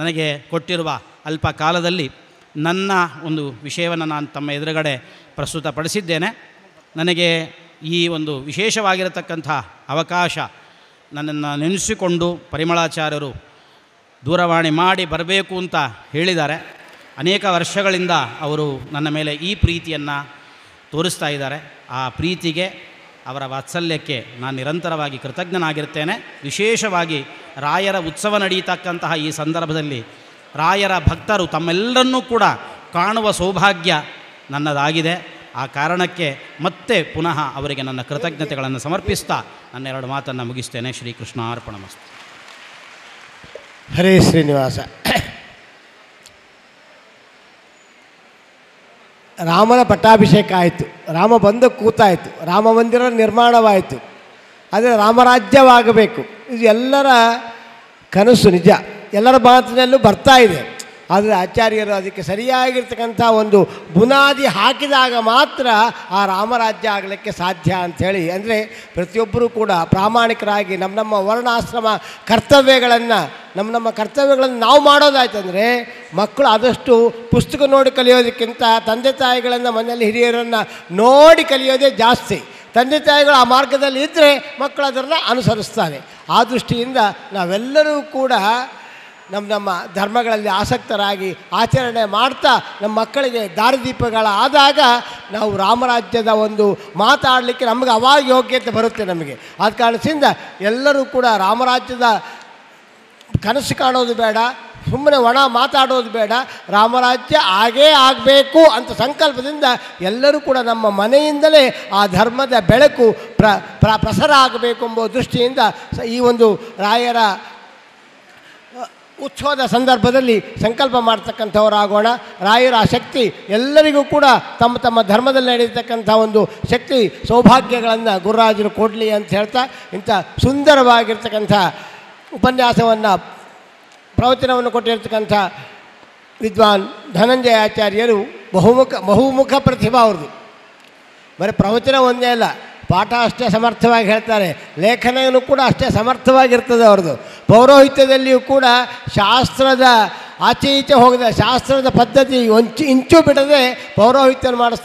ನನಗೆ ಕೊಟ್ಟಿರುವ ಅಲ್ಪ ಕಾಲದಲ್ಲಿ ನನ್ನ ಒಂದು ವಿಷಯವನ್ನು ನಾನು ತಮ್ಮ ಎದುರುಗಡೆ ಪ್ರಸ್ತುತಪಡಿಸಿದ್ದೇನೆ ನನಗೆ ಈ ಒಂದು ವಿಶೇಷವಾಗಿರತಕ್ಕಂಥ ಅವಕಾಶ ನನ್ನನ್ನು ನೆನೆಸಿಕೊಂಡು ಪರಿಮಳಾಚಾರ್ಯರು ದೂರವಾಣಿ ಮಾಡಿ ಬರಬೇಕು ಅಂತ ಹೇಳಿದ್ದಾರೆ ಅನೇಕ ವರ್ಷಗಳಿಂದ ಅವರು ನನ್ನ ಮೇಲೆ ಈ ಪ್ರೀತಿಯನ್ನು ತೋರಿಸ್ತಾ ಇದ್ದಾರೆ ಆ ಪ್ರೀತಿಗೆ ಅವರ ವಾತ್ಸಲ್ಯಕ್ಕೆ ನಾನು ನಿರಂತರವಾಗಿ ಕೃತಜ್ಞನಾಗಿರ್ತೇನೆ ವಿಶೇಷವಾಗಿ ರಾಯರ ಉತ್ಸವ ನಡೆಯತಕ್ಕಂತಹ ಈ ಸಂದರ್ಭದಲ್ಲಿ ರಾಯರ ಭಕ್ತರು ತಮ್ಮೆಲ್ಲರನ್ನೂ ಕೂಡ ಕಾಣುವ ಸೌಭಾಗ್ಯ ನನ್ನದಾಗಿದೆ ಆ ಕಾರಣಕ್ಕೆ ಮತ್ತೆ ಪುನಃ ಅವರಿಗೆ ನನ್ನ ಕೃತಜ್ಞತೆಗಳನ್ನು ಸಮರ್ಪಿಸ್ತಾ ಎರಡು ಮಾತನ್ನು ಮುಗಿಸ್ತೇನೆ ಶ್ರೀಕೃಷ್ಣ ಅರ್ಪಣ ಹರೇ ಶ್ರೀನಿವಾಸ ರಾಮನ ಪಟ್ಟಾಭಿಷೇಕ ಆಯಿತು ರಾಮ ಬಂದ ಕೂತಾಯಿತು ರಾಮ ಮಂದಿರ ನಿರ್ಮಾಣವಾಯಿತು ಆದರೆ ರಾಮರಾಜ್ಯವಾಗಬೇಕು ಇದು ಎಲ್ಲರ ಕನಸು ನಿಜ ಎಲ್ಲರ ಮಾತಿನಲ್ಲೂ ಬರ್ತಾ ಇದೆ ಆದರೆ ಆಚಾರ್ಯರು ಅದಕ್ಕೆ ಸರಿಯಾಗಿರ್ತಕ್ಕಂಥ ಒಂದು ಬುನಾದಿ ಹಾಕಿದಾಗ ಮಾತ್ರ ಆ ರಾಮರಾಜ್ಯ ಆಗಲಿಕ್ಕೆ ಸಾಧ್ಯ ಅಂಥೇಳಿ ಅಂದರೆ ಪ್ರತಿಯೊಬ್ಬರೂ ಕೂಡ ಪ್ರಾಮಾಣಿಕರಾಗಿ ನಮ್ಮ ನಮ್ಮ ವರ್ಣಾಶ್ರಮ ಕರ್ತವ್ಯಗಳನ್ನು ನಮ್ಮ ನಮ್ಮ ಕರ್ತವ್ಯಗಳನ್ನು ನಾವು ಮಾಡೋದಾಯ್ತಂದರೆ ಮಕ್ಕಳು ಆದಷ್ಟು ಪುಸ್ತಕ ನೋಡಿ ಕಲಿಯೋದಕ್ಕಿಂತ ತಂದೆ ತಾಯಿಗಳನ್ನು ಮನೆಯಲ್ಲಿ ಹಿರಿಯರನ್ನು ನೋಡಿ ಕಲಿಯೋದೇ ಜಾಸ್ತಿ ತಂದೆ ತಾಯಿಗಳು ಆ ಮಾರ್ಗದಲ್ಲಿ ಇದ್ದರೆ ಮಕ್ಕಳು ಅದನ್ನು ಅನುಸರಿಸ್ತಾರೆ ಆ ದೃಷ್ಟಿಯಿಂದ ನಾವೆಲ್ಲರೂ ಕೂಡ ನಮ್ಮ ನಮ್ಮ ಧರ್ಮಗಳಲ್ಲಿ ಆಸಕ್ತರಾಗಿ ಆಚರಣೆ ಮಾಡ್ತಾ ನಮ್ಮ ಮಕ್ಕಳಿಗೆ ದಾರಿದೀಪಗಳಾದಾಗ ನಾವು ರಾಮರಾಜ್ಯದ ಒಂದು ಮಾತಾಡಲಿಕ್ಕೆ ನಮಗೆ ಅವಾಗ ಯೋಗ್ಯತೆ ಬರುತ್ತೆ ನಮಗೆ ಆದ ಕಾರಣದಿಂದ ಎಲ್ಲರೂ ಕೂಡ ರಾಮರಾಜ್ಯದ ಕನಸು ಕಾಣೋದು ಬೇಡ ಸುಮ್ಮನೆ ಒಣ ಮಾತಾಡೋದು ಬೇಡ ರಾಮರಾಜ್ಯ ಹಾಗೇ ಆಗಬೇಕು ಅಂತ ಸಂಕಲ್ಪದಿಂದ ಎಲ್ಲರೂ ಕೂಡ ನಮ್ಮ ಮನೆಯಿಂದಲೇ ಆ ಧರ್ಮದ ಬೆಳಕು ಪ್ರ ಪ್ರಸರ ಆಗಬೇಕು ಎಂಬ ದೃಷ್ಟಿಯಿಂದ ಈ ಒಂದು ರಾಯರ ಉತ್ಸವದ ಸಂದರ್ಭದಲ್ಲಿ ಸಂಕಲ್ಪ ಮಾಡ್ತಕ್ಕಂಥವರಾಗೋಣ ರಾಯರ ಶಕ್ತಿ ಎಲ್ಲರಿಗೂ ಕೂಡ ತಮ್ಮ ತಮ್ಮ ಧರ್ಮದಲ್ಲಿ ನಡೆಯತಕ್ಕಂಥ ಒಂದು ಶಕ್ತಿ ಸೌಭಾಗ್ಯಗಳನ್ನು ಗುರುರಾಜರು ಕೊಡಲಿ ಅಂತ ಹೇಳ್ತಾ ಇಂಥ ಸುಂದರವಾಗಿರ್ತಕ್ಕಂಥ ಉಪನ್ಯಾಸವನ್ನು ಪ್ರವಚನವನ್ನು ಕೊಟ್ಟಿರ್ತಕ್ಕಂಥ ವಿದ್ವಾನ್ ಧನಂಜಯ ಆಚಾರ್ಯರು ಬಹುಮುಖ ಬಹುಮುಖ ಪ್ರತಿಭಾ ಅವ್ರದ್ದು ಬರೀ ಪ್ರವಚನ ಒಂದೇ ಅಲ್ಲ ಪಾಠ ಅಷ್ಟೇ ಸಮರ್ಥವಾಗಿ ಹೇಳ್ತಾರೆ ಲೇಖನವೂ ಕೂಡ ಅಷ್ಟೇ ಸಮರ್ಥವಾಗಿರ್ತದೆ ಅವ್ರದ್ದು ಪೌರೋಹಿತ್ಯದಲ್ಲಿಯೂ ಕೂಡ ಶಾಸ್ತ್ರದ ಆಚೆ ಈಚೆ ಹೋಗದ ಶಾಸ್ತ್ರದ ಪದ್ಧತಿ ಒಂಚು ಇಂಚು ಬಿಡದೆ ಪೌರೋಹಿತ್ಯ ಮಾಡಿಸ್ತಾರೆ